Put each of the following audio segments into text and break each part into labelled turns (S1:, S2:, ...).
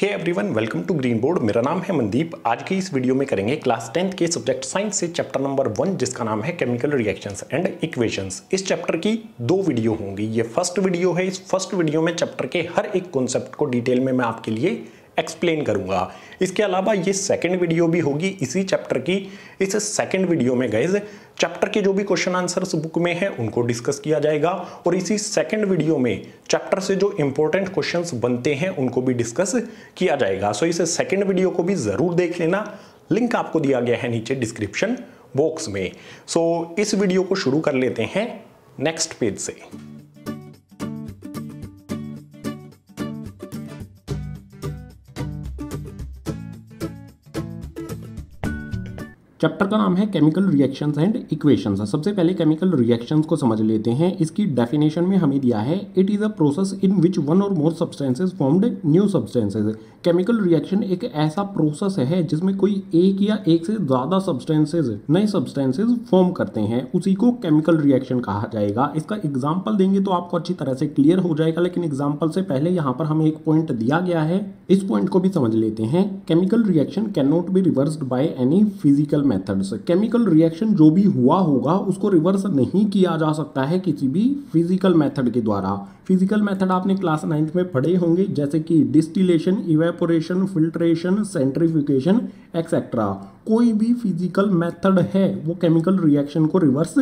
S1: Hey everyone welcome to Green Board मेरा नाम है मनदीप आज की इस वीडियो में करेंगे क्लास टेंथ के सब्जेक्ट साइंस से चैप्टर नंबर वन जिसका नाम है केमिकल रिएक्शंस एंड इक्वेशंस इस चैप्टर की दो वीडियो होंगी ये फर्स्ट वीडियो है इस फर्स्ट वीडियो में चैप्टर के हर एक कॉन्सेप्ट को डिटेल में मैं आपके लिए एक्सप्लेन करूंगा इसके अलावा ये सेकंड वीडियो भी होगी इसी चैप्टर की इस सेकंड वीडियो में गए चैप्टर के जो भी क्वेश्चन आंसर्स बुक में हैं उनको डिस्कस किया जाएगा और इसी सेकंड वीडियो में चैप्टर से जो इंपॉर्टेंट क्वेश्चंस बनते हैं उनको भी डिस्कस किया जाएगा सो इस सेकेंड वीडियो को भी ज़रूर देख लेना लिंक आपको दिया गया है नीचे डिस्क्रिप्शन बॉक्स में सो so, इस वीडियो को शुरू कर लेते हैं नेक्स्ट पेज से चैप्टर का नाम है केमिकल रिएक्शंस एंड इक्वेशंस सबसे पहले केमिकल रिएक्शंस को समझ लेते हैं इसकी डेफिनेशन में हमें दिया है it is a process in which one or more substances formed new substances chemical reaction एक ऐसा प्रोसेस है जिसमें कोई एक या एक से ज़्यादा सब्सटेंसेज नए सब्सटेंसेज फॉर्म करते हैं उसी को केमिकल रिएक्शन कहा जाएगा इसका एग्जाम्पल देंगे तो आपको अच्छी तरह से क्लियर हो जाएगा लेकिन एग्जाम्पल से पहले यहाँ पर हमें एक पॉइंट दिया गया है इस पॉइंट को भी समझ लेते हैं chemical reaction can not be reverse by any physical method से केमिकल रिएक्शन जो भी हुआ होगा उसको रिवर्स नहीं किया जा सकता है किसी भी फिजिकल मेथड के द्वारा फिजिकल मेथड आपने क्लास नाइन्थ में पढ़े होंगे जैसे कि distillation evaporation filtration centrifugation etcetera कोई भी फिजिकल मेथड है वो केमिकल रिएक्शन को रिवर्स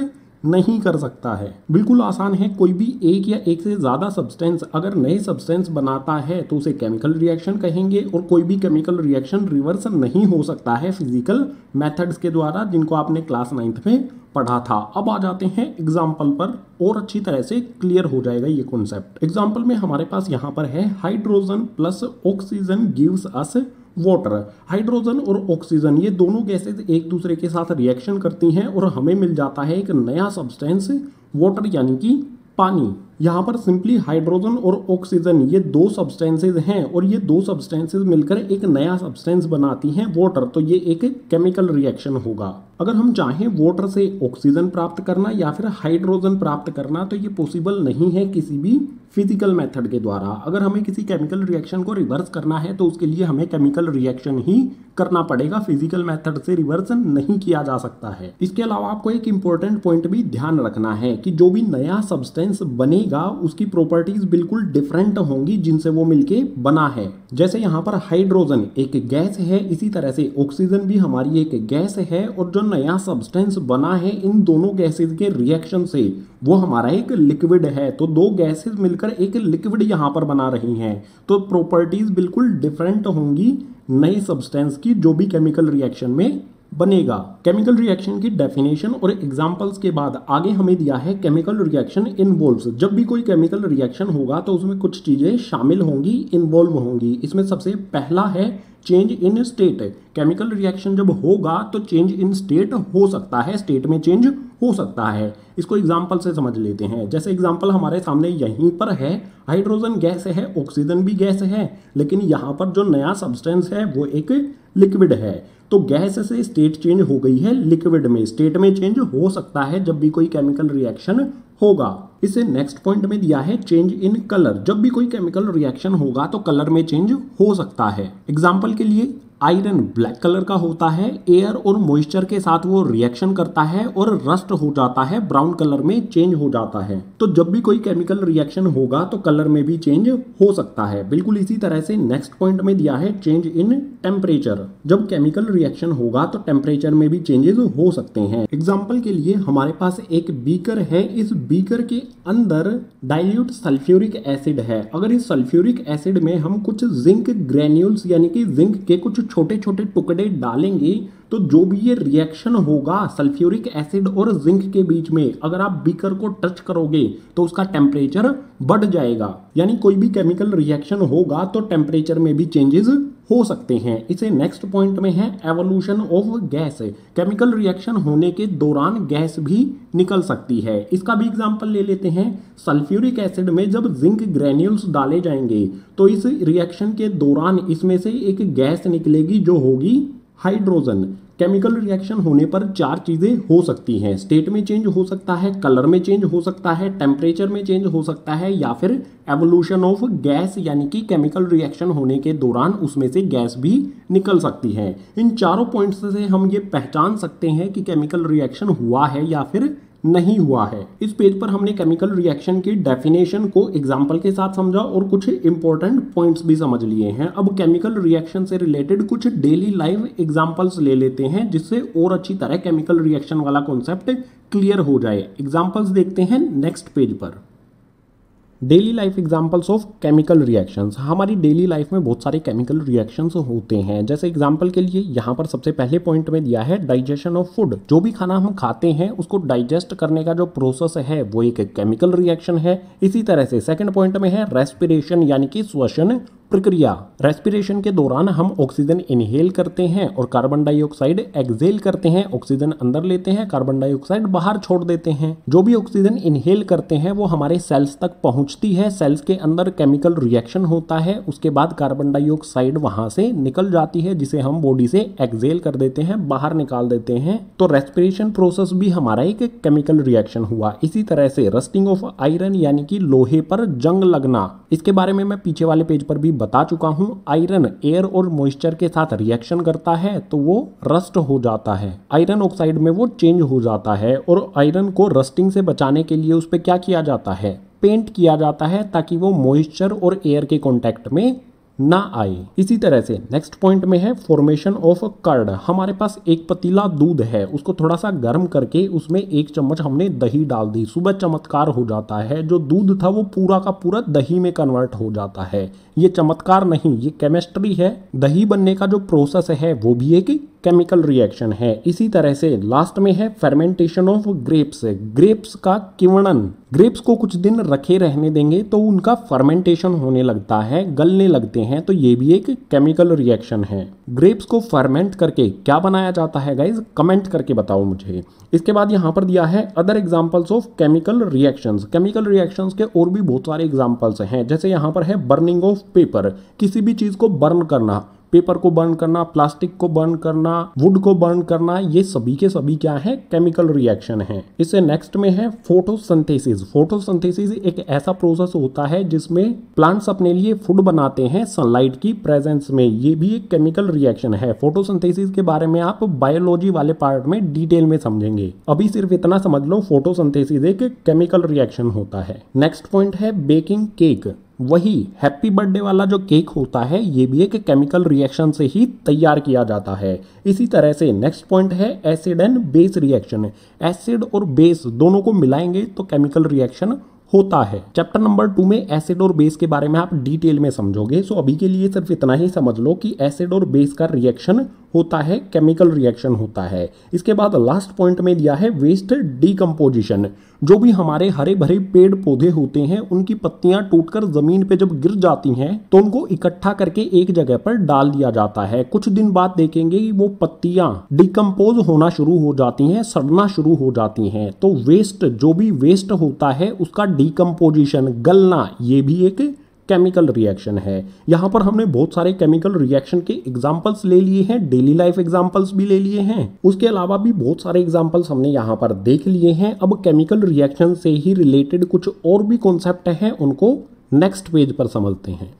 S1: नहीं कर सकता है बिल्कुल आसान है कोई भी एक या एक से ज़्यादा सब्सटेंस अगर नए सब्सटेंस बनाता है तो उसे केमिकल रिएक्शन कहेंगे और कोई भी केमिकल रिएक्शन रिवर्स नहीं हो सकता है फिजिकल मेथड्स के द्वारा जिनको आपने क्लास नाइन्थ में पढ़ा था अब आ जाते हैं एग्जाम्पल पर और अच्छी तरह से क्लियर हो जाएगा ये कॉन्सेप्ट एग्जाम्पल में हमारे पास यहाँ पर है hydrogen plus oxygen gives us water hydrogen और ऑक्सीजन ये दोनों गैसेज एक दूसरे के साथ रिएक्शन करती हैं और हमें मिल जाता है एक नया सब्सटेंस वाटर यानी कि पानी यहाँ पर सिंपली हाइड्रोजन और ऑक्सीजन ये दो सब्सटेंसेज हैं और ये दो सब्सटेंसेज मिलकर एक नया सब्सटेंस बनाती हैं वाटर तो ये एक केमिकल रिएक्शन होगा अगर हम चाहें वाटर से ऑक्सीजन प्राप्त करना या फिर हाइड्रोजन प्राप्त करना तो ये पॉसिबल नहीं है किसी भी फिजिकल मेथड के द्वारा अगर हमें किसी केमिकल रिएक्शन को रिवर्स करना है तो उसके लिए हमें केमिकल रिएक्शन ही करना पड़ेगा फिजिकल मेथड से रिवर्स नहीं किया जा सकता है इसके अलावा आपको एक इंपॉर्टेंट पॉइंट भी ध्यान रखना है कि जो भी नया सब्सटेंस बनेगा उसकी प्रॉपर्टीज बिल्कुल डिफरेंट होंगी जिनसे वो मिलके बना है जैसे यहाँ पर हाइड्रोजन एक गैस है इसी तरह से ऑक्सीजन भी हमारी एक गैस है और जो नया सब्सटेंस बना है इन दोनों गैसेज के रिएक्शन से वो हमारा एक लिक्विड है तो दो गैसेज मिलकर मिलकर एक लिक्विड यहाँ पर बना रही हैं तो प्रॉपर्टीज़ बिल्कुल डिफरेंट होंगी नई सब्सटेंस की जो भी केमिकल रिएक्शन में बनेगा केमिकल रिएक्शन की डेफिनेशन और एग्जाम्पल्स के बाद आगे हमें दिया है केमिकल रिएक्शन इन्वॉल्व जब भी कोई केमिकल रिएक्शन होगा तो उसमें कुछ चीज़ें शामिल होंगी इन्वॉल्व होंगी इसमें सबसे पहला है change in state chemical reaction जब होगा तो चेंज इन स्टेट हो सकता है स्टेट में चेंज हो सकता है इसको एग्जाम्पल से समझ लेते हैं जैसे एग्जाम्पल हमारे सामने यहीं पर है हाइड्रोजन गैस है ऑक्सीजन भी गैस है लेकिन यहाँ पर जो नया सब्सटेंस है वो एक लिक्विड है तो गैस से स्टेट चेंज हो गई है लिक्विड में स्टेट में चेंज हो सकता है जब भी कोई केमिकल रिएक्शन होगा इसे नेक्स्ट पॉइंट में दिया है चेंज इन कलर जब भी कोई केमिकल रिएक्शन होगा तो कलर में चेंज हो सकता है एग्जाम्पल के लिए आयरन ब्लैक कलर का होता है एयर और मॉइस्चर के साथ वो रिएक्शन करता है और रस्ट हो जाता है ब्राउन कलर में चेंज हो जाता है तो जब भी कोई केमिकल रिएक्शन होगा तो कलर में भी चेंज हो सकता है बिल्कुल इसी तरह से नेक्स्ट पॉइंट में दिया है चेंज इन टेम्परेचर जब केमिकल रिएक्शन होगा तो टेम्परेचर में भी चेंजेस हो सकते हैं एग्जाम्पल के लिए हमारे पास एक बीकर है इस बीकर के अंदर डायल्यूट सल्फ्यूरिक एसिड है अगर इस सल्फ्यूरिक एसिड में हम कुछ जिंक ग्रेन्यूल्स यानी कि जिंक के कुछ छोटे छोटे टुकड़े डालेंगे तो जो भी ये रिएक्शन होगा सल्फ्यूरिक एसिड और जिंक के बीच में अगर आप बीकर को टच करोगे तो उसका टेम्परेचर बढ़ जाएगा यानी कोई भी केमिकल रिएक्शन होगा तो टेम्परेचर में भी चेंजेस हो सकते हैं इसे नेक्स्ट पॉइंट में है evolution of gas chemical reaction होने के दौरान गैस भी निकल सकती है इसका भी एग्जांपल ले लेते हैं सल्फ्यूरिक एसिड में जब जिंक ग्रेन्यूल्स डाले जाएंगे तो इस रिएक्शन के दौरान इसमें से एक गैस निकलेगी जो होगी हाइड्रोजन केमिकल रिएक्शन होने पर चार चीज़ें हो सकती हैं स्टेट में चेंज हो सकता है कलर में चेंज हो सकता है टेम्परेचर में चेंज हो सकता है या फिर एवोल्यूशन ऑफ गैस यानी कि केमिकल रिएक्शन होने के दौरान उसमें से गैस भी निकल सकती है इन चारों पॉइंट्स से हम ये पहचान सकते हैं कि केमिकल रिएक्शन हुआ है या फिर नहीं हुआ है इस पेज पर हमने केमिकल रिएक्शन की डेफिनेशन को एग्जाम्पल के साथ समझा और कुछ इंपॉर्टेंट पॉइंट्स भी समझ लिए हैं अब केमिकल रिएक्शन से रिलेटेड कुछ डेली लाइव एग्जाम्पल्स ले लेते हैं जिससे और अच्छी तरह केमिकल रिएक्शन वाला कॉन्सेप्ट क्लियर हो जाए एग्जाम्पल्स देखते हैं नेक्स्ट पेज पर daily life examples of chemical reactions हमारी डेली लाइफ में बहुत सारे केमिकल रिएक्शंस होते हैं जैसे एग्जांपल के लिए यहाँ पर सबसे पहले पॉइंट में दिया है डाइजेशन ऑफ फूड जो भी खाना हम खाते हैं उसको डाइजेस्ट करने का जो प्रोसेस है वो एक केमिकल रिएक्शन है इसी तरह से सेकेंड पॉइंट में है रेस्पिरेशन यानी कि श्वसन प्रक्रिया रेस्पिरेशन के दौरान हम ऑक्सीजन इनहेल करते हैं और कार्बन डाइऑक्साइड एक्सेल करते हैं ऑक्सीजन अंदर लेते हैं कार्बन डाइऑक्साइड बाहर छोड़ देते हैं जो भी ऑक्सीजन इनहेल करते हैं वो हमारे सेल्स तक पहुंचती है सेल्स के अंदर केमिकल रिएक्शन होता है उसके बाद कार्बन डाइऑक्साइड वहां से निकल जाती है जिसे हम बॉडी से एक्सेल कर देते हैं बाहर निकाल देते हैं तो रेस्पिरेशन प्रोसेस भी हमारा एक केमिकल रिएक्शन हुआ इसी तरह से रस्टिंग ऑफ आयरन यानी कि लोहे पर जंग लगना इसके बारे में मैं पीछे वाले पेज पर भी बता चुका हूँ आयरन एयर और मॉइस्चर के साथ रिएक्शन करता है तो वो रस्ट हो जाता है आयरन ऑक्साइड में वो चेंज हो जाता है और आयरन को रस्टिंग से बचाने के लिए उस पर क्या किया जाता है पेंट किया जाता है ताकि वो मॉइस्चर और एयर के कॉन्टैक्ट में ना आए इसी तरह से नेक्स्ट पॉइंट में है फॉर्मेशन ऑफ कर्ड हमारे पास एक पतीला दूध है उसको थोड़ा सा गर्म करके उसमें एक चम्मच हमने दही डाल दी सुबह चमत्कार हो जाता है जो दूध था वो पूरा का पूरा दही में कन्वर्ट हो जाता है ये चमत्कार नहीं ये केमिस्ट्री है दही बनने का जो प्रोसेस है वो भी एक केमिकल रिएक्शन है इसी तरह से लास्ट में है फर्मेंटेशन ऑफ ग्रेप्स ग्रेप्स का किवणन ग्रेप्स को कुछ दिन रखे रहने देंगे तो उनका फर्मेंटेशन होने लगता है गलने लगते हैं तो ये भी एक केमिकल रिएक्शन है ग्रेप्स को फर्मेंट करके क्या बनाया जाता है गाइज कमेंट करके बताओ मुझे इसके बाद यहाँ पर दिया है other examples of chemical reactions chemical reactions के और भी बहुत सारे एग्जाम्पल्स हैं जैसे यहाँ पर है बर्निंग ऑफ पेपर किसी भी चीज़ को बर्न करना पेपर को बर्न करना प्लास्टिक को बर्न करना वुड को बर्न करना ये सभी के सभी क्या है केमिकल रिएक्शन है इससे नेक्स्ट में है फोटोसिंथेसिस फोटोसिंथेसिस एक ऐसा प्रोसेस होता है जिसमें प्लांट्स अपने लिए फूड बनाते हैं सनलाइट की प्रेजेंस में ये भी एक केमिकल रिएक्शन है फोटोसिंथेसिस के बारे में आप बायोलॉजी वाले पार्ट में डिटेल में समझेंगे अभी सिर्फ इतना समझ लो फोटोसिंथेसिस एक केमिकल रिएक्शन होता है नेक्स्ट पॉइंट है बेकिंग केक वही हैप्पी बर्थडे वाला जो केक होता है ये भी एक केमिकल रिएक्शन से ही तैयार किया जाता है इसी तरह से नेक्स्ट पॉइंट है acid and base reaction acid और बेस दोनों को मिलाएंगे तो केमिकल रिएक्शन होता है चैप्टर नंबर टू में एसिड और बेस के बारे में आप डिटेल में समझोगे सो अभी के लिए सिर्फ इतना ही समझ लो कि एसिड और बेस का रिएक्शन होता है केमिकल रिएक्शन होता है इसके बाद लास्ट पॉइंट में दिया है वेस्ट डीकम्पोजिशन जो भी हमारे हरे भरे पेड़ पौधे होते हैं उनकी पत्तियां टूटकर जमीन पे जब गिर जाती हैं तो उनको इकट्ठा करके एक जगह पर डाल दिया जाता है कुछ दिन बाद देखेंगे कि वो पत्तियां डिकम्पोज होना शुरू हो जाती हैं सड़ना शुरू हो जाती हैं तो वेस्ट जो भी वेस्ट होता है उसका डिकम्पोजिशन गलना ये भी एक केमिकल रिएक्शन है यहाँ पर हमने बहुत सारे केमिकल रिएक्शन के एग्जाम्पल्स ले लिए हैं डेली लाइफ एग्जाम्पल्स भी ले लिए हैं उसके अलावा भी बहुत सारे एग्जाम्पल्स हमने यहाँ पर देख लिए हैं अब केमिकल रिएक्शन से ही रिलेटेड कुछ और भी कॉन्सेप्ट हैं उनको नेक्स्ट पेज पर समझते हैं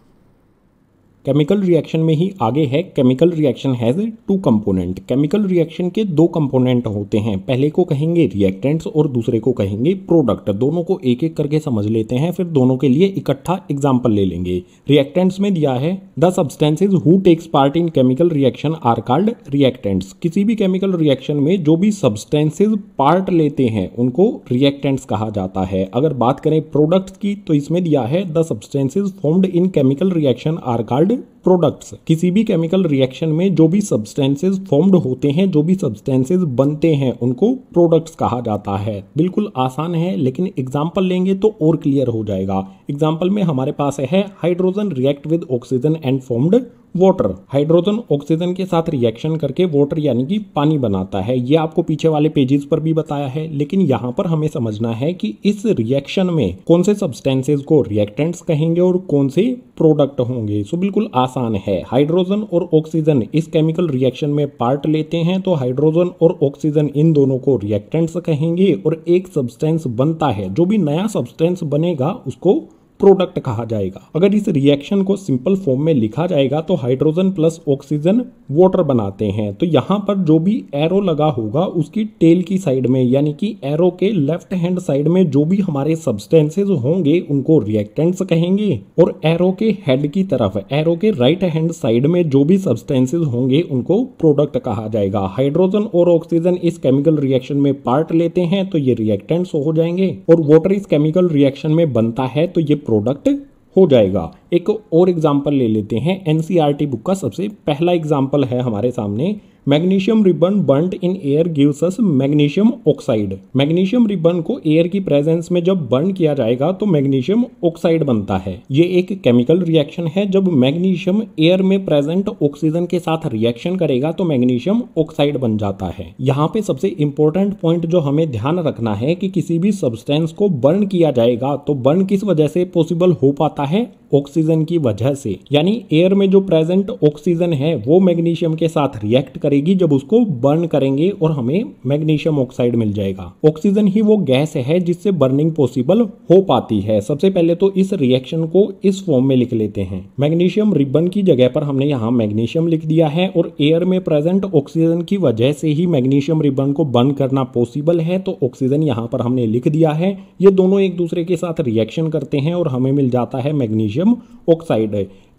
S1: केमिकल रिएक्शन में ही आगे है chemical reaction has two component chemical reaction के दो कंपोनेंट होते हैं पहले को कहेंगे रिएक्टेंट्स और दूसरे को कहेंगे प्रोडक्ट दोनों को एक एक करके समझ लेते हैं फिर दोनों के लिए इकट्ठा एग्जाम्पल ले लेंगे रिएक्टेंट्स में दिया है the substances who takes part in chemical reaction are called reactants किसी भी केमिकल रिएक्शन में जो भी सब्सटेंसेज पार्ट लेते हैं उनको रिएक्टेंट्स कहा जाता है अगर बात करें प्रोडक्ट्स की तो इसमें दिया है the substances formed in chemical reaction are called Então, products किसी भी केमिकल रिएक्शन में जो भी सब्सटेंसेस फॉर्म्ड होते हैं जो भी सब्सटेंसेस बनते हैं उनको प्रोडक्ट्स कहा जाता है बिल्कुल आसान है लेकिन एग्जाम्पल लेंगे तो और क्लियर हो जाएगा एग्जाम्पल में हमारे पास है hydrogen react with oxygen and formed water hydrogen oxygen के साथ रिएक्शन करके वाटर यानी कि पानी बनाता है ये आपको पीछे वाले पेजेस पर भी बताया है लेकिन यहाँ पर हमें समझना है कि इस रिएक्शन में कौन से सब्सटेंसेस को रिएक्टेंट्स कहेंगे और कौन से प्रोडक्ट होंगे सो बिल्कुल आसान आसान है हाइड्रोजन और ऑक्सीजन इस केमिकल रिएक्शन में पार्ट लेते हैं तो हाइड्रोजन और ऑक्सीजन इन दोनों को रिएक्टेंट्स कहेंगे और एक सब्सटेंस बनता है जो भी नया सब्सटेंस बनेगा उसको प्रोडक्ट कहा जाएगा अगर इस रिएक्शन को सिंपल फॉर्म में लिखा जाएगा तो हाइड्रोजन प्लस ऑक्सीजन वाटर बनाते हैं तो यहाँ पर जो भी एरो लगा होगा उसकी टेल की साइड में यानी कि एरो के लेफ्ट हैंड साइड में जो भी हमारे सब्सटेंसेज होंगे उनको रिएक्टेंट्स कहेंगे और एरो के हेड की तरफ एरो के राइट हैंड साइड में जो भी सब्सटेंसेज होंगे उनको प्रोडक्ट कहा जाएगा हाइड्रोजन और ऑक्सीजन इस केमिकल रिएक्शन में पार्ट लेते हैं तो ये रिएक्टेंट्स हो जाएंगे और वॉटर इस केमिकल रिएक्शन में बनता है तो ये प्रोडक्ट हो जाएगा एक और एग्जाम्पल ले लेते हैं एनसीआरटी बुक e का सबसे पहला एग्जाम्पल है हमारे सामने magnesium ribbon burnt in air gives us magnesium oxide magnesium ribbon को एयर की प्रेजेंस में जब बर्न किया जाएगा तो मैग्नीशियम ऑक्साइड बनता है ये एक केमिकल रिएक्शन है जब मैग्नीशियम एयर में प्रेजेंट ऑक्सीजन के साथ रिएक्शन करेगा तो मैग्नीशियम ऑक्साइड बन जाता है यहाँ पे सबसे इंपॉर्टेंट पॉइंट जो हमें ध्यान रखना है कि किसी भी सब्सटेंस को बर्न किया जाएगा तो बर्न किस वजह से पॉसिबल हो पाता है ऑक्सीजन की वजह से यानी एयर में जो प्रेजेंट ऑक्सीजन है वो मैग्नीशियम के साथ रिएक्ट करेगा करेगी जब उसको बर्न करेंगे और हमें मैग्नीशियम ऑक्साइड मिल जाएगा ऑक्सीजन ही वो गैस है जिससे बर्निंग पॉसिबल हो पाती है सबसे पहले तो इस रिएक्शन को इस फॉर्म में लिख लेते हैं मैग्नीशियम रिबन की जगह पर हमने यहाँ मैग्नीशियम लिख दिया है और एयर में प्रेजेंट ऑक्सीजन की वजह से ही मैग्नीशियम रिबन को बर्न करना पॉसिबल है तो ऑक्सीजन यहाँ पर हमने लिख दिया है ये दोनों एक दूसरे के साथ रिएक्शन करते हैं और हमें मिल जाता है मैग्नीशियम ऑक्साइड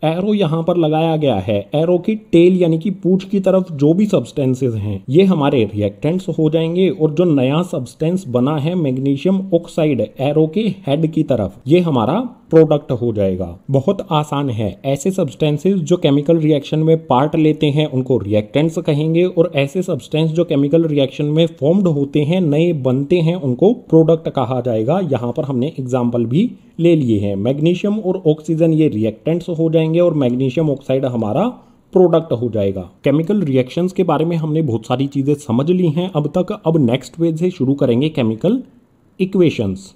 S1: एरो यहाँ पर लगाया गया है एरो की टेल यानी कि पूछ की तरफ जो भी सब्सटेंसेज हैं ये हमारे रिएक्टेंट्स हो जाएंगे और जो नया सब्सटेंस बना है मैग्नीशियम ऑक्साइड एरो के हेड की तरफ ये हमारा प्रोडक्ट हो जाएगा बहुत आसान है ऐसे सब्सटेंसेस जो केमिकल रिएक्शन में पार्ट लेते हैं उनको रिएक्टेंट्स कहेंगे और ऐसे सब्सटेंस जो केमिकल रिएक्शन में फॉर्म्ड होते हैं नए बनते हैं उनको प्रोडक्ट कहा जाएगा यहाँ पर हमने एग्जाम्पल भी ले लिए हैं मैग्नीशियम और ऑक्सीजन ये रिएक्टेंट्स हो जाएंगे और मैग्नीशियम ऑक्साइड हमारा प्रोडक्ट हो जाएगा केमिकल रिएक्शंस के बारे में हमने बहुत सारी चीज़ें समझ ली हैं अब तक अब नेक्स्ट वेज से शुरू करेंगे केमिकल इक्वेशंस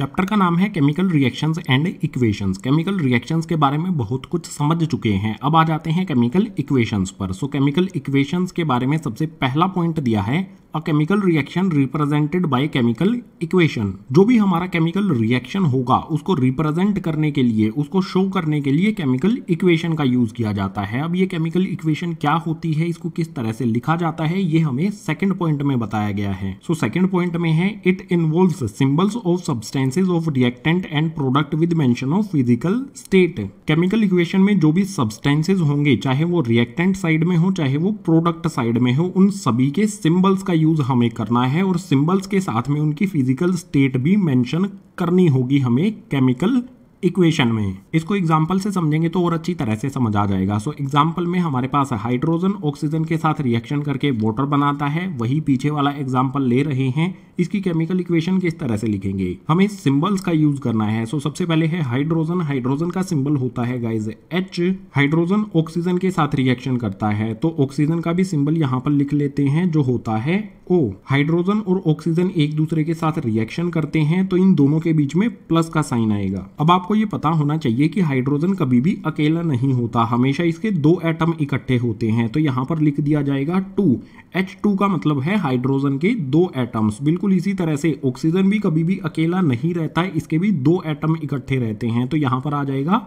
S1: चैप्टर का नाम है chemical reactions and equations chemical reactions के बारे में बहुत कुछ समझ चुके हैं अब आ जाते हैं केमिकल इक्वेशंस पर सो केमिकल इक्वेशंस के बारे में सबसे पहला पॉइंट दिया है a chemical reaction represented by chemical equation जो भी हमारा केमिकल रिएक्शन होगा उसको रिप्रेजेंट करने के लिए उसको शो करने के लिए केमिकल इक्वेशन का यूज किया जाता है अब ये केमिकल इक्वेशन क्या होती है इसको किस तरह से लिखा जाता है ये हमें सेकेंड पॉइंट में बताया गया है सो सेकेंड पॉइंट में है it involve symbols of substance substances of reactant and product with mention of physical state chemical equation में जो भी सब्सटेंसेज होंगे चाहे वो रिएक्टेंट साइड में हो चाहे वो प्रोडक्ट साइड में हो उन सभी के सिंबल्स का यूज हमें करना है और सिंबल्स के साथ में उनकी फिजिकल स्टेट भी मैंशन करनी होगी हमें केमिकल इक्वेशन में इसको एग्जाम्पल से समझेंगे तो और अच्छी तरह से समझ आ जाएगा सो so, एग्जाम्पल में हमारे पास हाइड्रोजन ऑक्सीजन के साथ रिएक्शन करके वाटर बनाता है वही पीछे वाला एग्जाम्पल ले रहे हैं इसकी केमिकल इक्वेशन किस तरह से लिखेंगे हमें सिंबल्स का यूज करना है सो सबसे पहले है हाइड्रोजन हाइड्रोजन का सिंबल होता है गाइज एच हाइड्रोजन ऑक्सीजन के साथ रिएक्शन करता है तो ऑक्सीजन का भी सिंबल यहाँ पर लिख लेते हैं जो होता है ओ हाइड्रोजन और ऑक्सीजन एक दूसरे के साथ रिएक्शन करते हैं तो इन दोनों के बीच में प्लस का साइन आएगा अब आपको ये पता होना चाहिए कि हाइड्रोजन कभी भी अकेला नहीं होता हमेशा इसके दो एटम इकट्ठे होते हैं तो यहाँ पर लिख दिया जाएगा टू एच टू का मतलब है हाइड्रोजन के दो एटम्स बिल्कुल बिल्कुल इसी तरह से ऑक्सीजन भी कभी भी अकेला नहीं रहता है इसके भी दो एटम इकट्ठे रहते हैं तो यहाँ पर आ जाएगा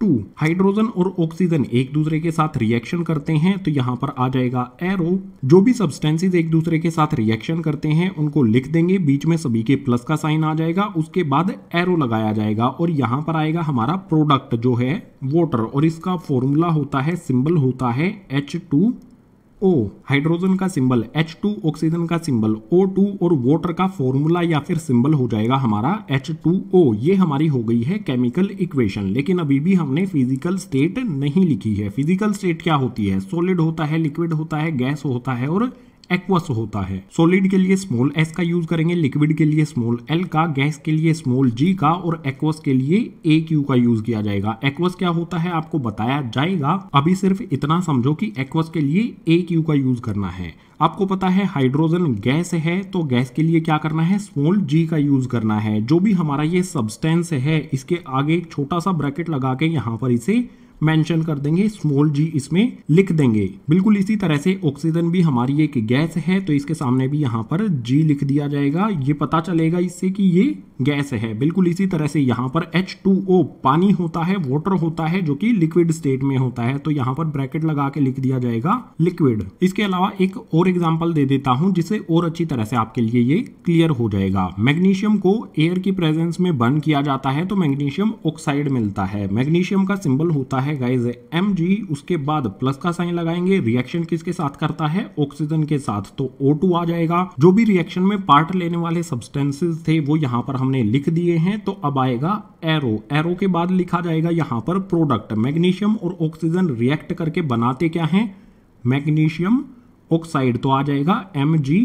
S1: टू हाइड्रोजन और ऑक्सीजन एक दूसरे के साथ रिएक्शन करते हैं तो यहाँ पर आ जाएगा एरो जो भी सब्सटेंसेस एक दूसरे के साथ रिएक्शन करते हैं उनको लिख देंगे बीच में सभी के प्लस का साइन आ जाएगा उसके बाद एरो लगाया जाएगा और यहाँ पर आएगा हमारा प्रोडक्ट जो है वाटर और इसका फॉर्मूला होता है सिंबल होता है एच टू ओ हाइड्रोजन का सिंबल एच टू ऑक्सीजन का सिंबल ओ टू और वाटर का फॉर्मूला या फिर सिंबल हो जाएगा हमारा एच टू ओ ये हमारी हो गई है केमिकल इक्वेशन लेकिन अभी भी हमने फिजिकल स्टेट नहीं लिखी है फिजिकल स्टेट क्या होती है सॉलिड होता है लिक्विड होता है गैस होता है और एक्वस होता है सोलिड के लिए स्मॉल एस का यूज करेंगे लिक्विड के लिए स्मॉल एल का गैस के लिए स्मॉल जी का और एक्वस के लिए ए क्यू का यूज किया जाएगा एक्वस क्या होता है आपको बताया जाएगा अभी सिर्फ इतना समझो कि एक्वस के लिए ए क्यू का यूज करना है आपको पता है हाइड्रोजन गैस है तो गैस के लिए क्या करना है स्मॉल जी का यूज करना है जो भी हमारा ये सब्सटेंस है इसके आगे एक छोटा सा ब्रैकेट लगा के यहाँ पर इसे मेंशन कर देंगे स्मॉल जी इसमें लिख देंगे बिल्कुल इसी तरह से ऑक्सीजन भी हमारी एक गैस है तो इसके सामने भी यहाँ पर जी लिख दिया जाएगा ये पता चलेगा इससे कि ये गैस है बिल्कुल इसी तरह से यहाँ पर एच पानी होता है वॉटर होता है जो कि लिक्विड स्टेट में होता है तो यहाँ पर ब्रैकेट लगा के लिख दिया जाएगा लिक्विड इसके अलावा एक और एग्जाम्पल दे देता हूँ जिसे और अच्छी तरह से आपके लिए ये क्लियर हो जाएगा मैग्नीशियम को एयर की प्रेजेंस में बर्न किया जाता है तो मैग्नीशियम ऑक्साइड मिलता है मैग्नीशियम का सिंबल होता है है गाइज एम जी उसके बाद प्लस का साइन लगाएंगे रिएक्शन किसके साथ करता है ऑक्सीजन के साथ तो O2 आ जाएगा जो भी रिएक्शन में पार्ट लेने वाले सब्सटेंसेस थे वो यहाँ पर हमने लिख दिए हैं तो अब आएगा एरो एरो के बाद लिखा जाएगा यहाँ पर प्रोडक्ट मैग्नीशियम और ऑक्सीजन रिएक्ट करके बनाते क्या है मैग्नीशियम ऑक्साइड तो आ जाएगा एम जी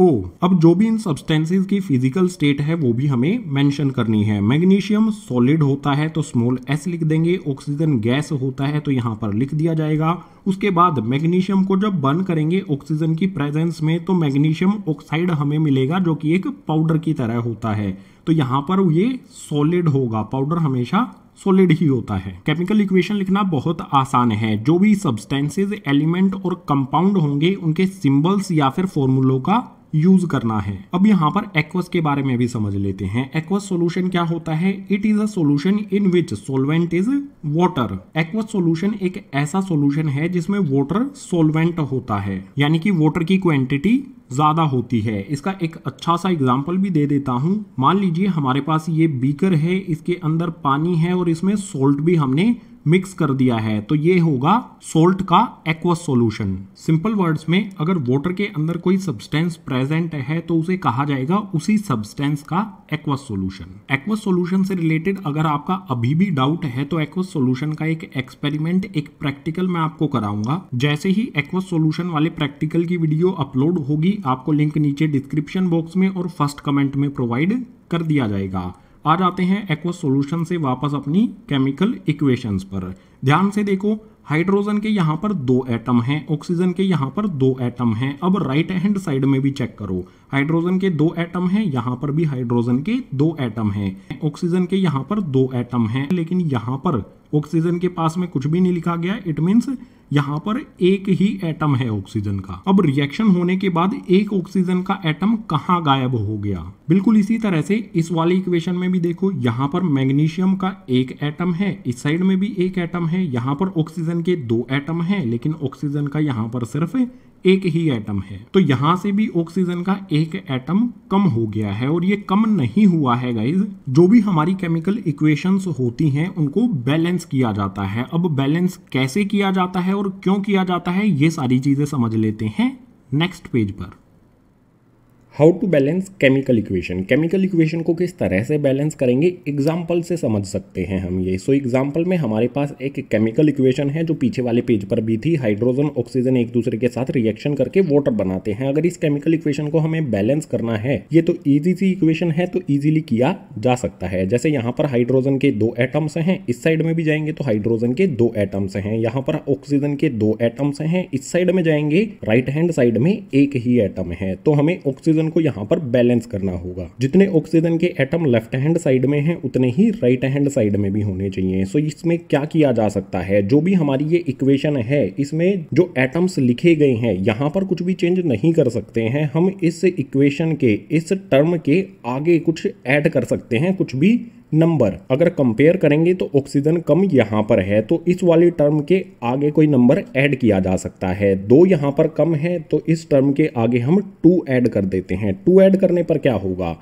S1: ओ oh, अब जो भी इन सब्सटेंसेज की फिजिकल स्टेट है वो भी हमें मेंशन करनी है मैग्नीशियम सॉलिड होता है तो स्मॉल एस लिख देंगे ऑक्सीजन गैस होता है तो यहाँ पर लिख दिया जाएगा उसके बाद मैग्नीशियम को जब बर्न करेंगे ऑक्सीजन की प्रेजेंस में तो मैग्नीशियम ऑक्साइड हमें मिलेगा जो कि एक पाउडर की तरह होता है तो यहाँ पर ये सॉलिड होगा पाउडर हमेशा सॉलिड ही होता है केमिकल इक्वेशन लिखना बहुत आसान है जो भी सब्सटेंसेज एलिमेंट और कंपाउंड होंगे उनके सिंबल्स या फिर फॉर्मूलों का यूज करना है अब यहाँ पर एक्वस के बारे में भी समझ लेते हैं एक्वस सोल्यूशन क्या होता है it is a solution in which solvent is water aqueous solution एक ऐसा सोल्यूशन है जिसमें वॉटर सोलवेंट होता है यानी कि वॉटर की क्वांटिटी ज़्यादा होती है इसका एक अच्छा सा एग्जाम्पल भी दे देता हूँ मान लीजिए हमारे पास ये बीकर है इसके अंदर पानी है और इसमें सोल्ट भी हमने मिक्स कर दिया है तो ये होगा सोल्ट का एक्वस सॉल्यूशन सिंपल वर्ड्स में अगर वाटर के अंदर कोई सब्सटेंस प्रेजेंट है तो उसे कहा जाएगा उसी सब्सटेंस का एक्वस सॉल्यूशन एक्वस सॉल्यूशन से रिलेटेड अगर आपका अभी भी डाउट है तो एक्वस सॉल्यूशन का एक एक्सपेरिमेंट एक प्रैक्टिकल मैं आपको कराऊंगा जैसे ही एक्वस सोल्यूशन वाले प्रैक्टिकल की वीडियो अपलोड होगी होगी आपको लिंक नीचे डिस्क्रिप्शन बॉक्स में और फर्स्ट कमेंट में प्रोवाइड कर दिया जाएगा आ जाते हैं एक्वा सॉल्यूशन से वापस अपनी केमिकल इक्वेशंस पर ध्यान से देखो हाइड्रोजन के यहाँ पर दो एटम हैं ऑक्सीजन के यहाँ पर दो एटम हैं अब राइट हैंड साइड में भी चेक करो हाइड्रोजन के दो एटम हैं यहाँ पर भी हाइड्रोजन के दो एटम हैं ऑक्सीजन के यहाँ पर दो एटम हैं लेकिन यहाँ पर ऑक्सीजन के पास में कुछ भी नहीं लिखा गया इट मीन्स यहाँ पर एक ही एटम है ऑक्सीजन का अब रिएक्शन होने के बाद एक ऑक्सीजन का एटम कहाँ गायब हो गया बिल्कुल इसी तरह से इस वाली इक्वेशन में भी देखो यहाँ पर मैग्नीशियम का एक एटम है इस साइड में भी एक एटम है यहाँ पर ऑक्सीजन के दो एटम है लेकिन ऑक्सीजन का यहाँ पर सिर्फ एक ही एटम है तो यहां से भी ऑक्सीजन का एक एटम कम हो गया है और ये कम नहीं हुआ है गाइज जो भी हमारी केमिकल इक्वेशंस होती हैं उनको बैलेंस किया जाता है अब बैलेंस कैसे किया जाता है और क्यों किया जाता है ये सारी चीजें समझ लेते हैं नेक्स्ट पेज पर how to balance chemical equation chemical equation को किस तरह से बैलेंस करेंगे एग्जाम्पल से समझ सकते हैं हम ये सो so, एग्जाम्पल में हमारे पास एक केमिकल इक्वेशन है जो पीछे वाले पेज पर भी थी हाइड्रोजन ऑक्सीजन एक दूसरे के साथ रिएक्शन करके वाटर बनाते हैं अगर इस केमिकल इक्वेशन को हमें बैलेंस करना है ये तो ईजी सी इक्वेशन है तो ईजिली किया जा सकता है जैसे यहाँ पर हाइड्रोजन के दो एटम्स हैं इस साइड में भी जाएंगे तो हाइड्रोजन के दो एटम्स हैं यहाँ पर ऑक्सीजन के दो एटम्स हैं इस साइड में जाएंगे राइट हैंड साइड में एक ही एटम है तो हमें ऑक्सीजन ऑक्सीजन को यहाँ पर बैलेंस करना होगा जितने ऑक्सीजन के एटम लेफ्ट हैंड साइड में हैं उतने ही राइट हैंड साइड में भी होने चाहिए सो इसमें क्या किया जा सकता है जो भी हमारी ये इक्वेशन है इसमें जो एटम्स लिखे गए हैं यहाँ पर कुछ भी चेंज नहीं कर सकते हैं हम इस इक्वेशन के इस टर्म के आगे कुछ ऐड कर सकते हैं कुछ भी नंबर अगर कंपेयर करेंगे तो ऑक्सीजन कम यहाँ पर है तो इस वाली टर्म के आगे कोई नंबर ऐड किया जा सकता है दो यहाँ पर कम है तो इस टर्म के आगे हम टू ऐड कर देते हैं टू ऐड करने पर क्या होगा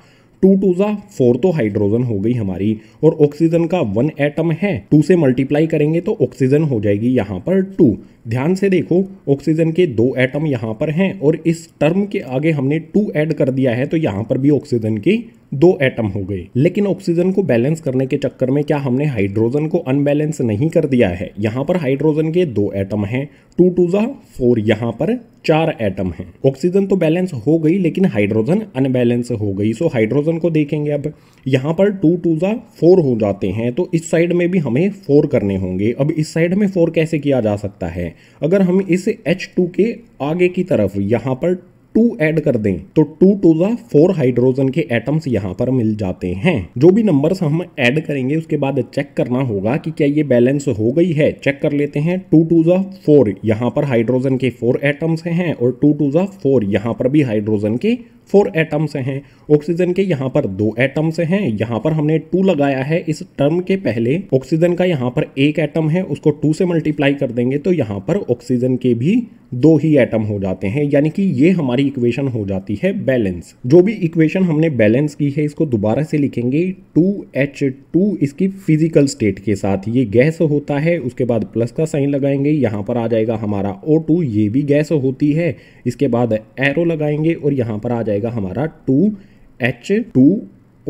S1: टू टू ज़ा फोर तो हाइड्रोजन हो गई हमारी और ऑक्सीजन का वन एटम है टू से मल्टीप्लाई करेंगे तो ऑक्सीजन हो जाएगी यहाँ पर टू ध्यान से देखो ऑक्सीजन के दो एटम यहाँ पर हैं और इस टर्म के आगे हमने टू ऐड कर दिया है तो यहाँ पर भी ऑक्सीजन के दो एटम हो गए लेकिन ऑक्सीजन को बैलेंस करने के चक्कर में क्या हमने हाइड्रोजन को अनबैलेंस नहीं कर दिया है यहाँ पर हाइड्रोजन के दो एटम हैं टू टू जा फोर यहाँ पर चार एटम हैं ऑक्सीजन तो बैलेंस हो गई लेकिन हाइड्रोजन अनबैलेंस हो गई सो हाइड्रोजन को देखेंगे अब यहाँ पर टू टू जा फोर हो जाते हैं तो इस साइड में भी हमें फोर करने होंगे अब इस साइड में फोर कैसे किया जा सकता है अगर हम इस एच टू के आगे की तरफ यहाँ पर टू ऐड कर दें तो टू टू द फोर हाइड्रोजन के एटम्स यहाँ पर मिल जाते हैं जो भी नंबर्स हम ऐड करेंगे उसके बाद चेक करना होगा कि क्या ये बैलेंस हो गई है चेक कर लेते हैं टू टू द फोर यहाँ पर हाइड्रोजन के फोर एटम्स हैं और टू टू द फोर यहाँ पर भी हाइड्रोजन के फोर एटम्स हैं ऑक्सीजन के यहाँ पर दो एटम्स हैं यहाँ पर हमने टू लगाया है इस टर्म के पहले ऑक्सीजन का यहाँ पर एक एटम है उसको टू से मल्टीप्लाई कर देंगे तो यहाँ पर ऑक्सीजन के भी दो ही एटम हो जाते हैं यानी कि ये हमारी इक्वेशन हो जाती है बैलेंस जो भी इक्वेशन हमने बैलेंस की है इसको दोबारा से लिखेंगे टू एच टू इसकी फिजिकल स्टेट के साथ ये गैस होता है उसके बाद प्लस का साइन लगाएंगे यहाँ पर आ जाएगा हमारा ओ टू ये भी गैस होती है इसके बाद एरो लगाएंगे और यहाँ पर आ जाएगा जाएगा हमारा टू एच टू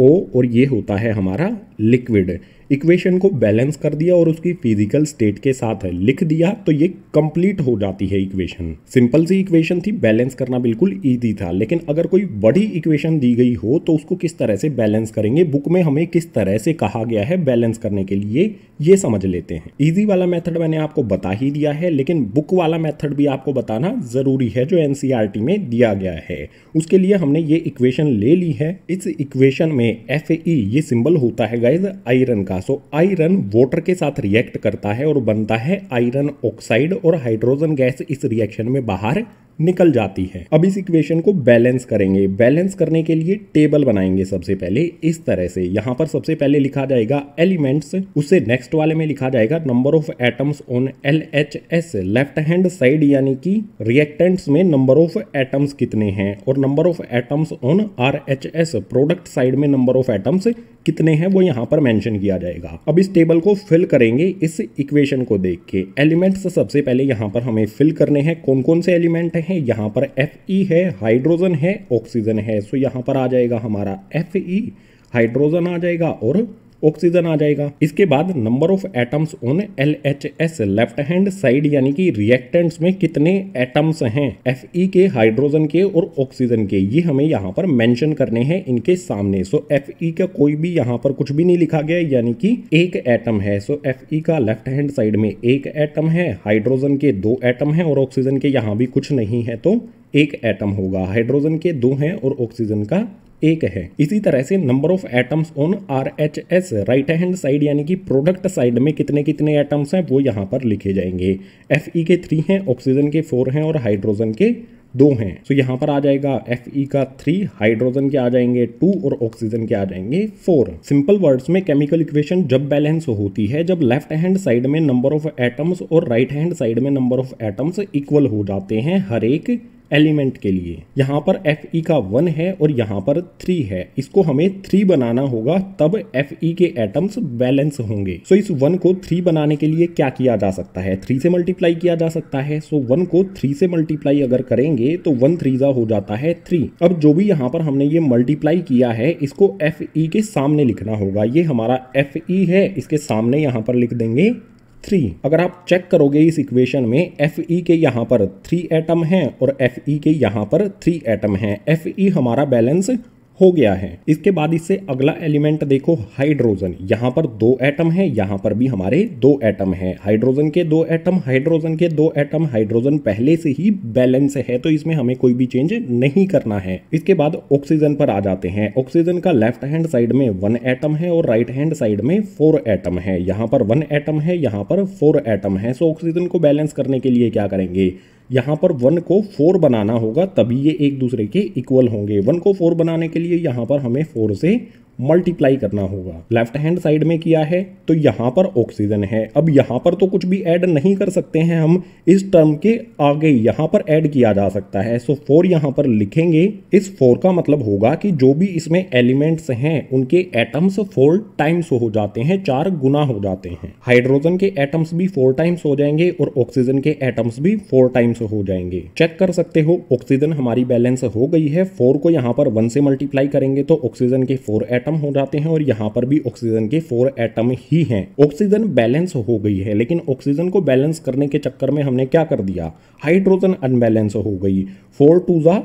S1: ओ और ये होता है हमारा लिक्विड इक्वेशन को बैलेंस कर दिया और उसकी फिजिकल स्टेट के साथ है लिख दिया तो ये कंप्लीट हो जाती है इक्वेशन सिंपल सी इक्वेशन थी बैलेंस करना बिल्कुल ईजी था लेकिन अगर कोई बड़ी इक्वेशन दी गई हो तो उसको किस तरह से बैलेंस करेंगे बुक में हमें किस तरह से कहा गया है बैलेंस करने के लिए ये समझ लेते हैं ईजी वाला मेथड मैंने आपको बता ही दिया है लेकिन बुक वाला मेथड भी आपको बताना जरूरी है जो एनसीईआरटी e में दिया गया है उसके लिए हमने ये इक्वेशन ले ली है इस इक्वेशन में एफ e ये सिंबल होता है गाइज आयरन का बनेगा सो आयरन वाटर के साथ रिएक्ट करता है और बनता है आयरन ऑक्साइड और हाइड्रोजन गैस इस रिएक्शन में बाहर निकल जाती है अब इस इक्वेशन को बैलेंस करेंगे बैलेंस करने के लिए टेबल बनाएंगे सबसे पहले इस तरह से यहाँ पर सबसे पहले लिखा जाएगा एलिमेंट्स उसे नेक्स्ट वाले में लिखा जाएगा number of atoms on L H S left hand side यानी कि रिएक्टेंट्स में नंबर ऑफ एटम्स कितने हैं और number of atoms on R H S product side में नंबर ऑफ एटम्स कितने हैं वो यहाँ पर मेंशन किया जाएगा अब इस टेबल को फिल करेंगे इस इक्वेशन को देख के एलिमेंट्स सबसे पहले यहाँ पर हमें फिल करने हैं कौन कौन से एलिमेंट हैं यहाँ पर एफ ई है हाइड्रोजन है ऑक्सीजन है सो यहाँ पर आ जाएगा हमारा एफ ई हाइड्रोजन आ जाएगा और ऑक्सीजन आ जाएगा इसके बाद number of atoms on L H S left hand side यानी कि रिएक्टेंट्स में कितने एटम्स हैं एफ ई के हाइड्रोजन के और ऑक्सीजन के ये हमें यहाँ पर मेंशन करने हैं इनके सामने सो एफ ई का कोई भी यहाँ पर कुछ भी नहीं लिखा गया यानी कि एक एटम है सो एफ ई का लेफ्ट हैंड साइड में एक एटम है हाइड्रोजन के दो एटम है और ऑक्सीजन के यहाँ भी कुछ नहीं है तो एक एटम होगा हाइड्रोजन के दो हैं और ऑक्सीजन का एक है इसी तरह से number of atoms on R H S right hand side यानी कि प्रोडक्ट साइड में कितने कितने एटम्स हैं वो यहाँ पर लिखे जाएंगे एफ ई के थ्री हैं ऑक्सीजन के फोर हैं और हाइड्रोजन के दो हैं सो so, यहाँ पर आ जाएगा एफ ई का थ्री हाइड्रोजन के आ जाएंगे टू और ऑक्सीजन के आ जाएंगे फोर सिंपल वर्ड्स में केमिकल इक्वेशन जब बैलेंस होती है जब लेफ्ट हैंड साइड में नंबर ऑफ एटम्स और राइट हैंड साइड में नंबर ऑफ एटम्स इक्वल हो जाते हैं हर एक एलिमेंट के लिए यहाँ पर एफ ई का वन है और यहाँ पर थ्री है इसको हमें थ्री बनाना होगा तब एफ ई के एटम्स बैलेंस होंगे सो so, इस वन को थ्री बनाने के लिए क्या किया जा सकता है थ्री से मल्टीप्लाई किया जा सकता है सो so, वन को थ्री से मल्टीप्लाई अगर करेंगे तो वन थ्री हो जाता है थ्री अब जो भी यहाँ पर हमने ये मल्टीप्लाई किया है इसको एफ ई के सामने लिखना होगा ये हमारा एफ ई है इसके सामने यहाँ पर लिख देंगे थ्री अगर आप चेक करोगे इस इक्वेशन में एफ ई e के यहाँ पर थ्री एटम हैं और एफ ई e के यहाँ पर थ्री एटम हैं एफ ई हमारा बैलेंस हो गया है इसके बाद इससे अगला एलिमेंट देखो हाइड्रोजन यहाँ पर दो एटम है यहाँ पर भी हमारे दो एटम है हाइड्रोजन के दो एटम हाइड्रोजन के दो एटम हाइड्रोजन पहले से ही बैलेंस है तो इसमें हमें कोई भी चेंज नहीं करना है इसके बाद ऑक्सीजन पर आ जाते हैं ऑक्सीजन का लेफ्ट हैंड साइड में वन एटम है और राइट हैंड साइड में फोर एटम है यहाँ पर वन एटम है यहाँ पर फोर एटम है सो ऑक्सीजन को बैलेंस करने के लिए क्या करेंगे यहाँ पर वन को फोर बनाना होगा तभी ये एक दूसरे के इक्वल होंगे वन को फोर बनाने के लिए यहाँ पर हमें फोर से मल्टीप्लाई करना होगा लेफ्ट हैंड साइड में किया है तो यहाँ पर ऑक्सीजन है अब यहाँ पर तो कुछ भी ऐड नहीं कर सकते हैं हम इस टर्म के आगे यहाँ पर ऐड किया जा सकता है सो फोर यहाँ पर लिखेंगे इस फोर का मतलब होगा कि जो भी इसमें एलिमेंट्स हैं उनके एटम्स फोर टाइम्स हो जाते हैं चार गुना हो जाते हैं हाइड्रोजन के एटम्स भी फोर टाइम्स हो जाएंगे और ऑक्सीजन के एटम्स भी फोर टाइम्स हो जाएंगे चेक कर सकते हो ऑक्सीजन हमारी बैलेंस हो गई है फोर को यहाँ पर वन से मल्टीप्लाई करेंगे तो ऑक्सीजन के फोर एटम एटम हो जाते हैं और यहाँ पर भी ऑक्सीजन के फोर एटम ही हैं ऑक्सीजन बैलेंस हो गई है लेकिन ऑक्सीजन को बैलेंस करने के चक्कर में हमने क्या कर दिया हाइड्रोजन अनबैलेंस हो गई फोर टू ज़ा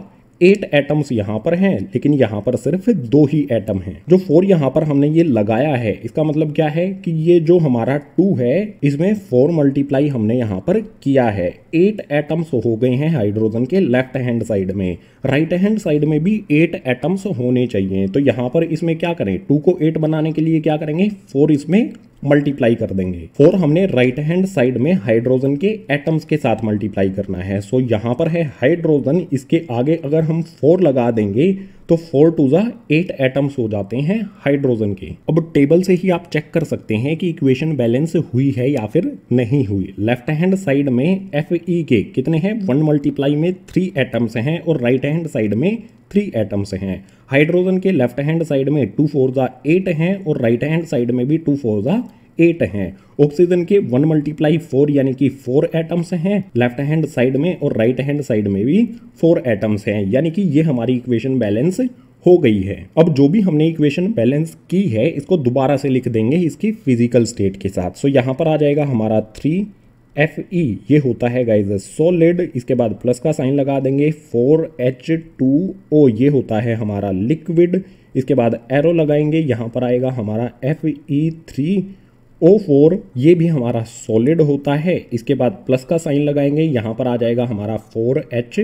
S1: एट एटम्स यहाँ पर हैं लेकिन यहाँ पर सिर्फ दो ही एटम हैं जो फोर यहाँ पर हमने ये लगाया है इसका मतलब क्या है कि ये जो हमारा टू है इसमें फोर मल्टीप्लाई हमने यहाँ पर किया है एट एटम्स हो गए हैं हाइड्रोजन के लेफ्ट हैंड साइड में राइट हैंड साइड में भी एट एटम्स होने चाहिए तो यहाँ पर इसमें क्या करें टू को एट बनाने के लिए क्या करेंगे फोर इसमें मल्टीप्लाई कर देंगे फोर हमने राइट हैंड साइड में हाइड्रोजन के एटम्स के साथ मल्टीप्लाई करना है सो so, यहाँ पर है हाइड्रोजन इसके आगे अगर हम फोर लगा देंगे तो फोर टू ज़ा एट एटम्स हो जाते हैं हाइड्रोजन के अब टेबल से ही आप चेक कर सकते हैं कि इक्वेशन बैलेंस हुई है या फिर नहीं हुई लेफ्ट हैंड साइड में एफ ई के कितने हैं वन मल्टीप्लाई में थ्री एटम्स हैं और राइट हैंड साइड में थ्री एटम्स हैं हाइड्रोजन के लेफ्ट हैंड साइड में टू फोर ज़ा एट हैं और राइट हैंड साइड में भी टू फोर ज़ा एट हैं ऑक्सीजन के वन मल्टीप्लाई फोर यानी कि फोर एटम्स हैं लेफ्ट हैंड साइड में और राइट हैंड साइड में भी फोर एटम्स हैं यानी कि ये हमारी इक्वेशन बैलेंस हो गई है अब जो भी हमने इक्वेशन बैलेंस की है इसको दोबारा से लिख देंगे इसकी फिजिकल स्टेट के साथ सो यहाँ पर आ जाएगा हमारा थ्री एफ ई e ये होता है गाइज सोलिड इसके बाद प्लस का साइन लगा देंगे फोर एच टू ओ ये होता है हमारा लिक्विड इसके बाद एरो लगाएंगे यहाँ पर आएगा हमारा F E three O four ये भी हमारा सॉलिड होता है इसके बाद प्लस का साइन लगाएंगे यहाँ पर आ जाएगा हमारा फोर एच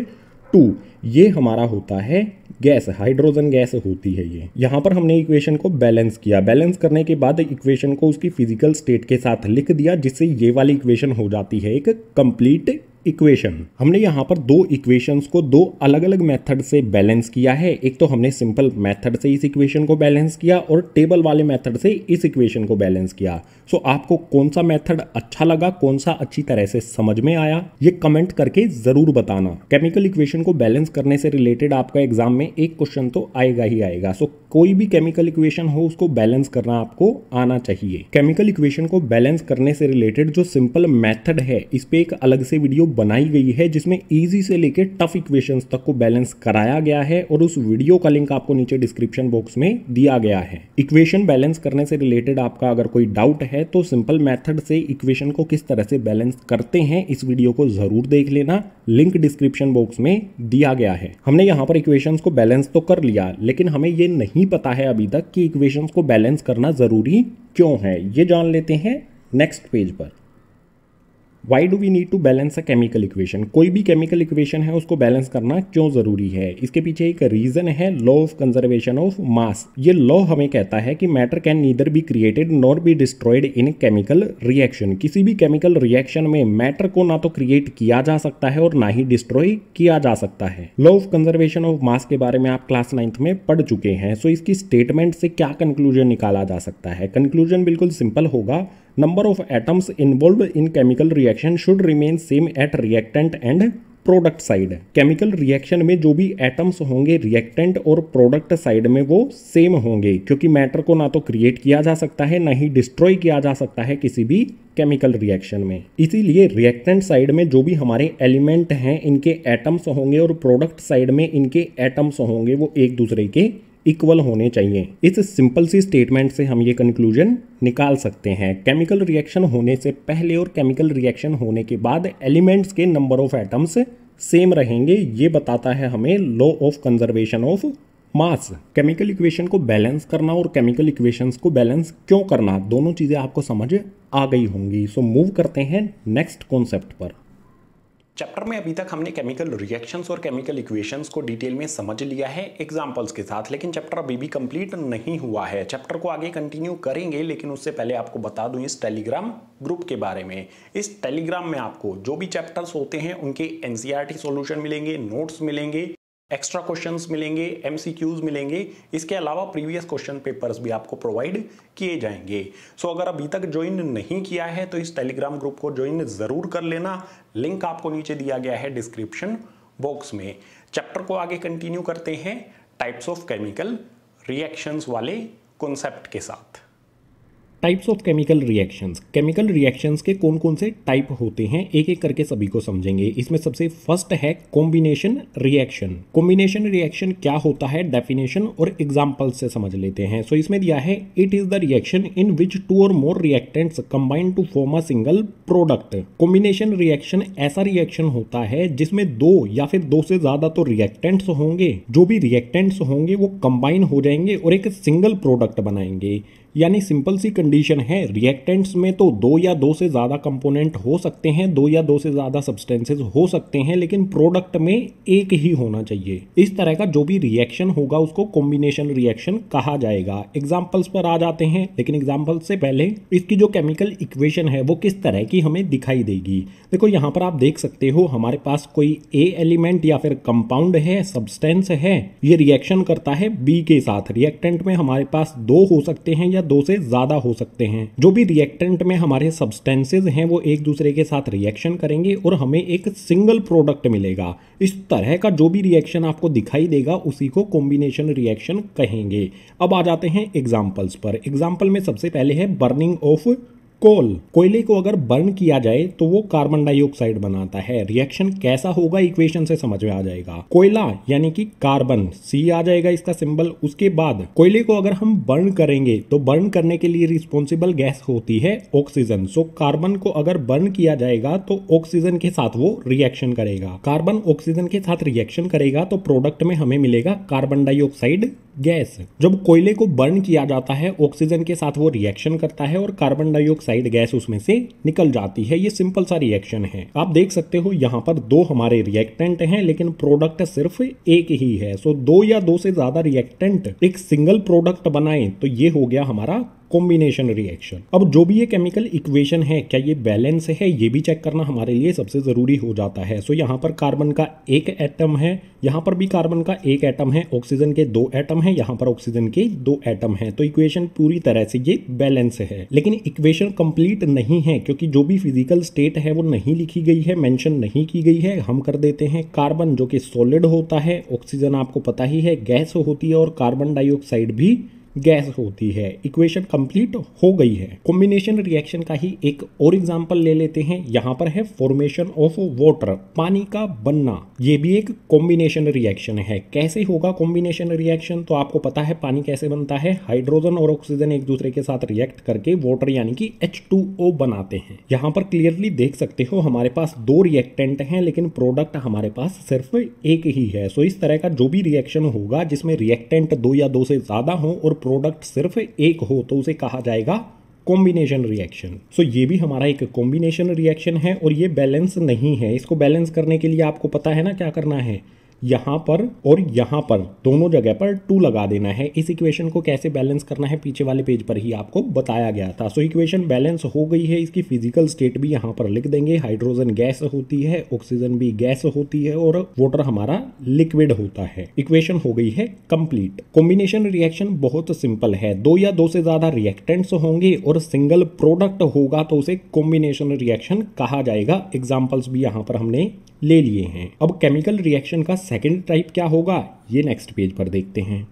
S1: टू ये हमारा होता है गैस हाइड्रोजन गैस होती है ये यहाँ पर हमने इक्वेशन को बैलेंस किया बैलेंस करने के बाद इक्वेशन को उसकी फिजिकल स्टेट के साथ लिख दिया जिससे ये वाली इक्वेशन हो जाती है एक कंप्लीट इक्वेशन हमने यहाँ पर दो इक्वेशंस को दो अलग अलग मेथड से बैलेंस किया है एक तो हमने सिंपल मेथड से इस इक्वेशन को बैलेंस किया और टेबल वाले मेथड से इस इक्वेशन को बैलेंस किया सो so, आपको कौन सा मेथड अच्छा लगा कौन सा अच्छी तरह से समझ में आया ये कमेंट करके जरूर बताना केमिकल इक्वेशन को बैलेंस करने से रिलेटेड आपका एग्जाम में एक क्वेश्चन तो आएगा ही आएगा सो so, कोई भी केमिकल इक्वेशन हो उसको बैलेंस करना आपको आना चाहिए केमिकल इक्वेशन को बैलेंस करने से रिलेटेड जो सिंपल मेथड है इस पर एक अलग से वीडियो बनाई गई है जिसमें ईजी से लेकर टफ इक्वेशंस तक को बैलेंस कराया गया है और उस वीडियो का लिंक आपको नीचे डिस्क्रिप्शन बॉक्स में दिया गया है इक्वेशन बैलेंस करने से रिलेटेड आपका अगर कोई डाउट है तो सिंपल मैथड से इक्वेशन को किस तरह से बैलेंस करते हैं इस वीडियो को जरूर देख लेना लिंक डिस्क्रिप्शन बॉक्स में दिया गया है हमने यहाँ पर इक्वेशन को बैलेंस तो कर लिया लेकिन हमें ये नहीं नहीं पता है अभी तक कि इक्वेशंस को बैलेंस करना ज़रूरी क्यों है ये जान लेते हैं नेक्स्ट पेज पर why do we need to balance a chemical equation कोई भी केमिकल इक्वेशन है उसको बैलेंस करना क्यों ज़रूरी है इसके पीछे एक रीज़न है law of conservation of mass ये लॉ हमें कहता है कि matter can neither be created not be destroyed in chemical reaction किसी भी केमिकल रिएक्शन में मैटर को ना तो क्रिएट किया जा सकता है और ना ही डिस्ट्रॉय किया जा सकता है law of conservation of mass के बारे में आप क्लास नाइन्थ में पढ़ चुके हैं सो so इसकी स्टेटमेंट से क्या कंक्लूजन निकाला जा सकता है कंक्लूजन बिल्कुल सिंपल होगा number of atoms involve in chemical reaction should remain same at reactant and product side chemical reaction में जो भी एटम्स होंगे रिएक्टेंट और प्रोडक्ट साइड में वो सेम होंगे क्योंकि मैटर को ना तो क्रिएट किया जा सकता है ना ही डिस्ट्रॉय किया जा सकता है किसी भी केमिकल रिएक्शन में इसीलिए रिएक्टेंट साइड में जो भी हमारे एलिमेंट हैं इनके एटम्स होंगे और प्रोडक्ट साइड में इनके एटम्स होंगे वो एक दूसरे के इक्वल होने चाहिए इस सिंपल सी स्टेटमेंट से हम ये कंक्लूजन निकाल सकते हैं केमिकल रिएक्शन होने से पहले और केमिकल रिएक्शन होने के बाद एलिमेंट्स के नंबर ऑफ एटम्स सेम रहेंगे ये बताता है हमें law of conservation of mass chemical equation को बैलेंस करना और केमिकल इक्वेशंस को बैलेंस क्यों करना दोनों चीज़ें आपको समझ आ गई होंगी सो so, मूव करते हैं नेक्स्ट कॉन्सेप्ट पर चैप्टर में अभी तक हमने केमिकल रिएक्शंस और केमिकल इक्वेशंस को डिटेल में समझ लिया है एग्जांपल्स के साथ लेकिन चैप्टर अभी भी कंप्लीट नहीं हुआ है चैप्टर को आगे कंटिन्यू करेंगे लेकिन उससे पहले आपको बता दूं इस टेलीग्राम ग्रुप के बारे में इस टेलीग्राम में आपको जो भी चैप्टर्स होते हैं उनके एन सोल्यूशन मिलेंगे नोट्स मिलेंगे एक्स्ट्रा क्वेश्चंस मिलेंगे एमसीक्यूज मिलेंगे इसके अलावा प्रीवियस क्वेश्चन पेपर्स भी आपको प्रोवाइड किए जाएंगे सो so, अगर अभी तक ज्वाइन नहीं किया है तो इस टेलीग्राम ग्रुप को ज्वाइन ज़रूर कर लेना लिंक आपको नीचे दिया गया है डिस्क्रिप्शन बॉक्स में चैप्टर को आगे कंटिन्यू करते हैं टाइप्स ऑफ केमिकल रिएक्शंस वाले कॉन्सेप्ट के साथ types of chemical reactions chemical reactions के कौन कौन से टाइप होते हैं एक एक करके सभी को समझेंगे इसमें सबसे फर्स्ट है कॉम्बिनेशन रिएक्शन कॉम्बिनेशन रिएक्शन क्या होता है डेफिनेशन और एग्जाम्पल से समझ लेते हैं सो so, इसमें दिया है it is the reaction in which two or more reactants combined to form a single product combination reaction ऐसा रिएक्शन होता है जिसमें दो या फिर दो से ज्यादा तो रिएक्टेंट्स होंगे जो भी रिएक्टेंट्स होंगे वो कंबाइन हो जाएंगे और एक सिंगल प्रोडक्ट बनाएंगे यानी सिंपल सी कंडीशन है रिएक्टेंट्स में तो दो या दो से ज़्यादा कंपोनेंट हो सकते हैं दो या दो से ज़्यादा सब्सटेंसेज हो सकते हैं लेकिन प्रोडक्ट में एक ही होना चाहिए इस तरह का जो भी रिएक्शन होगा उसको कॉम्बिनेशन रिएक्शन कहा जाएगा एग्जाम्पल्स पर आ जाते हैं लेकिन एग्जाम्पल से पहले इसकी जो केमिकल इक्वेशन है वो किस तरह की हमें दिखाई देगी देखो यहाँ पर आप देख सकते हो हमारे पास कोई ए एलिमेंट या फिर कंपाउंड है सब्सटेंस है ये रिएक्शन करता है बी के साथ रिएक्टेंट में हमारे पास दो हो सकते हैं या दो से ज़्यादा हो सकते हैं जो भी रिएक्टेंट में हमारे सब्सटेंसेज हैं वो एक दूसरे के साथ रिएक्शन करेंगे और हमें एक सिंगल प्रोडक्ट मिलेगा इस तरह का जो भी रिएक्शन आपको दिखाई देगा उसी को कॉम्बिनेशन रिएक्शन कहेंगे अब आ जाते हैं एग्जाम्पल्स पर एग्जाम्पल में सबसे पहले है बर्निंग ऑफ कोल कोयले को अगर बर्न किया जाए तो वो कार्बन डाइऑक्साइड बनाता है रिएक्शन कैसा होगा इक्वेशन से समझ में आ जाएगा कोयला यानी कि कार्बन सी आ जाएगा इसका सिंबल उसके बाद कोयले को अगर हम बर्न करेंगे तो बर्न करने के लिए रिस्पॉन्सिबल गैस होती है ऑक्सीजन सो कार्बन को अगर बर्न किया जाएगा तो ऑक्सीजन के साथ वो रिएक्शन करेगा कार्बन ऑक्सीजन के साथ रिएक्शन करेगा तो प्रोडक्ट में हमें मिलेगा कार्बन डाइऑक्साइड गैस जब कोयले को बर्न किया जाता है ऑक्सीजन के साथ वो रिएक्शन करता है और कार्बन डाइऑक्साइड ऑक्साइड गैस उसमें से निकल जाती है ये सिंपल सा रिएक्शन है आप देख सकते हो यहाँ पर दो हमारे रिएक्टेंट हैं लेकिन प्रोडक्ट सिर्फ एक ही है सो दो या दो से ज्यादा रिएक्टेंट एक सिंगल प्रोडक्ट बनाए तो ये हो गया हमारा कॉम्बिनेशन रिएक्शन अब जो भी ये केमिकल इक्वेशन है क्या ये बैलेंस है ये भी चेक करना हमारे लिए सबसे ज़रूरी हो जाता है सो so, यहाँ पर कार्बन का एक एटम है यहाँ पर भी कार्बन का एक एटम है ऑक्सीजन के दो एटम है यहाँ पर ऑक्सीजन के दो एटम है तो इक्वेशन पूरी तरह से ये बैलेंस है लेकिन इक्वेशन कंप्लीट नहीं है क्योंकि जो भी फिजिकल स्टेट है वो नहीं लिखी गई है मेंशन नहीं की गई है हम कर देते हैं कार्बन जो कि सॉलिड होता है ऑक्सीजन आपको पता ही है गैस होती है और कार्बन डाइऑक्साइड भी गैस होती है इक्वेशन कंप्लीट हो गई है कॉम्बिनेशन रिएक्शन का ही एक और एग्जांपल ले लेते हैं यहाँ पर है फॉर्मेशन ऑफ वाटर पानी का बनना ये भी एक कॉम्बिनेशन रिएक्शन है कैसे होगा कॉम्बिनेशन रिएक्शन तो आपको पता है पानी कैसे बनता है हाइड्रोजन और ऑक्सीजन एक दूसरे के साथ रिएक्ट करके वॉटर यानी कि एच बनाते हैं यहाँ पर क्लियरली देख सकते हो हमारे पास दो रिएक्टेंट है लेकिन प्रोडक्ट हमारे पास सिर्फ एक ही है सो इस तरह का जो भी रिएक्शन होगा जिसमें रिएक्टेंट दो या दो से ज्यादा हो और प्रोडक्ट सिर्फ एक हो तो उसे कहा जाएगा कॉम्बिनेशन रिएक्शन सो ये भी हमारा एक कॉम्बिनेशन रिएक्शन है और ये बैलेंस नहीं है इसको बैलेंस करने के लिए आपको पता है ना क्या करना है यहाँ पर और यहाँ पर दोनों जगह पर टू लगा देना है इस इक्वेशन को कैसे बैलेंस करना है पीछे वाले पेज पर ही आपको बताया गया था सो इक्वेशन बैलेंस हो गई है इसकी फिजिकल स्टेट भी यहाँ पर लिख देंगे हाइड्रोजन गैस होती है ऑक्सीजन भी गैस होती है और वाटर हमारा लिक्विड होता है इक्वेशन हो गई है कंप्लीट कॉम्बिनेशन रिएक्शन बहुत सिंपल है दो या दो से ज्यादा रिएक्टेंट्स होंगे और सिंगल प्रोडक्ट होगा तो उसे कॉम्बिनेशन रिएक्शन कहा जाएगा एग्जाम्पल्स भी यहाँ पर हमने ले लिए हैं अब केमिकल रिएक्शन का सेकेंड टाइप क्या होगा ये नेक्स्ट पेज पर देखते हैं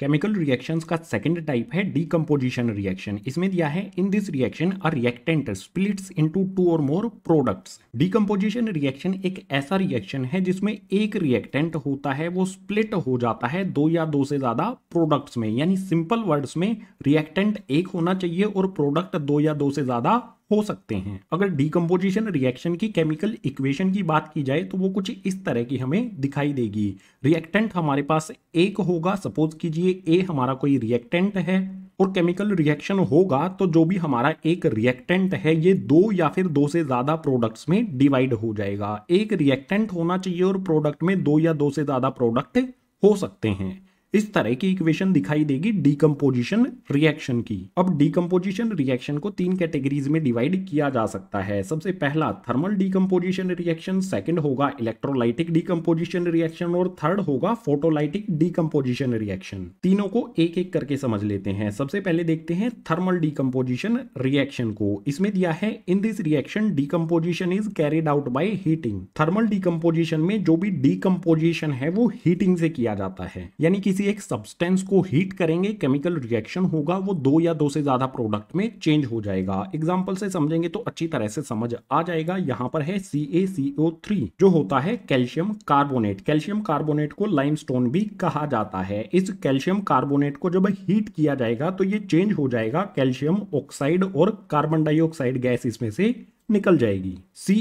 S1: केमिकल रिएक्शंस का सेकंड टाइप है डीकम्पोजिशन रिएक्शन इसमें दिया है in this reaction a reactant splits into two or more products decomposition reaction एक ऐसा रिएक्शन है जिसमें एक रिएक्टेंट होता है वो स्प्लिट हो जाता है दो या दो से ज्यादा प्रोडक्ट्स में यानी सिंपल वर्ड्स में रिएक्टेंट एक होना चाहिए और प्रोडक्ट दो या दो से ज्यादा हो सकते हैं अगर डिकम्पोजिशन रिएक्शन की केमिकल इक्वेशन की बात की जाए तो वो कुछ इस तरह की हमें दिखाई देगी रिएक्टेंट हमारे पास एक होगा सपोज कीजिए ए हमारा कोई रिएक्टेंट है और केमिकल रिएक्शन होगा तो जो भी हमारा एक रिएक्टेंट है ये दो या फिर दो से ज़्यादा प्रोडक्ट्स में डिवाइड हो जाएगा एक रिएक्टेंट होना चाहिए और प्रोडक्ट में दो या दो से ज़्यादा प्रोडक्ट हो सकते हैं इस तरह की इक्वेशन दिखाई देगी डीकम्पोजिशन रिएक्शन की अब डीकम्पोजिशन रिएक्शन को तीन कैटेगरीज में डिवाइड किया जा सकता है सबसे पहला थर्मल डीकम्पोजिशन रिएक्शन सेकंड होगा इलेक्ट्रोलाइटिक डीकम्पोजिशन रिएक्शन और थर्ड होगा फोटोलाइटिक डीकम्पोजिशन रिएक्शन तीनों को एक एक करके समझ लेते हैं सबसे पहले देखते हैं थर्मल डीकम्पोजिशन रिएक्शन को इसमें दिया है in this reaction decomposition is carried out by heating thermal decomposition में जो भी डीकम्पोजिशन है वो हीटिंग से किया जाता है यानी किसी किसी एक सब्सटेंस को हीट करेंगे केमिकल रिएक्शन होगा वो दो या दो से ज़्यादा प्रोडक्ट में चेंज हो जाएगा एग्जाम्पल से समझेंगे तो अच्छी तरह से समझ आ जाएगा यहाँ पर है सी ए सी ओ थ्री जो होता है कैल्शियम कार्बोनेट कैल्शियम कार्बोनेट को लाइमस्टोन भी कहा जाता है इस कैल्शियम कार्बोनेट को जब हीट किया जाएगा तो ये चेंज हो जाएगा कैल्शियम ऑक्साइड और कार्बन डाइऑक्साइड गैस इसमें से निकल जाएगी सी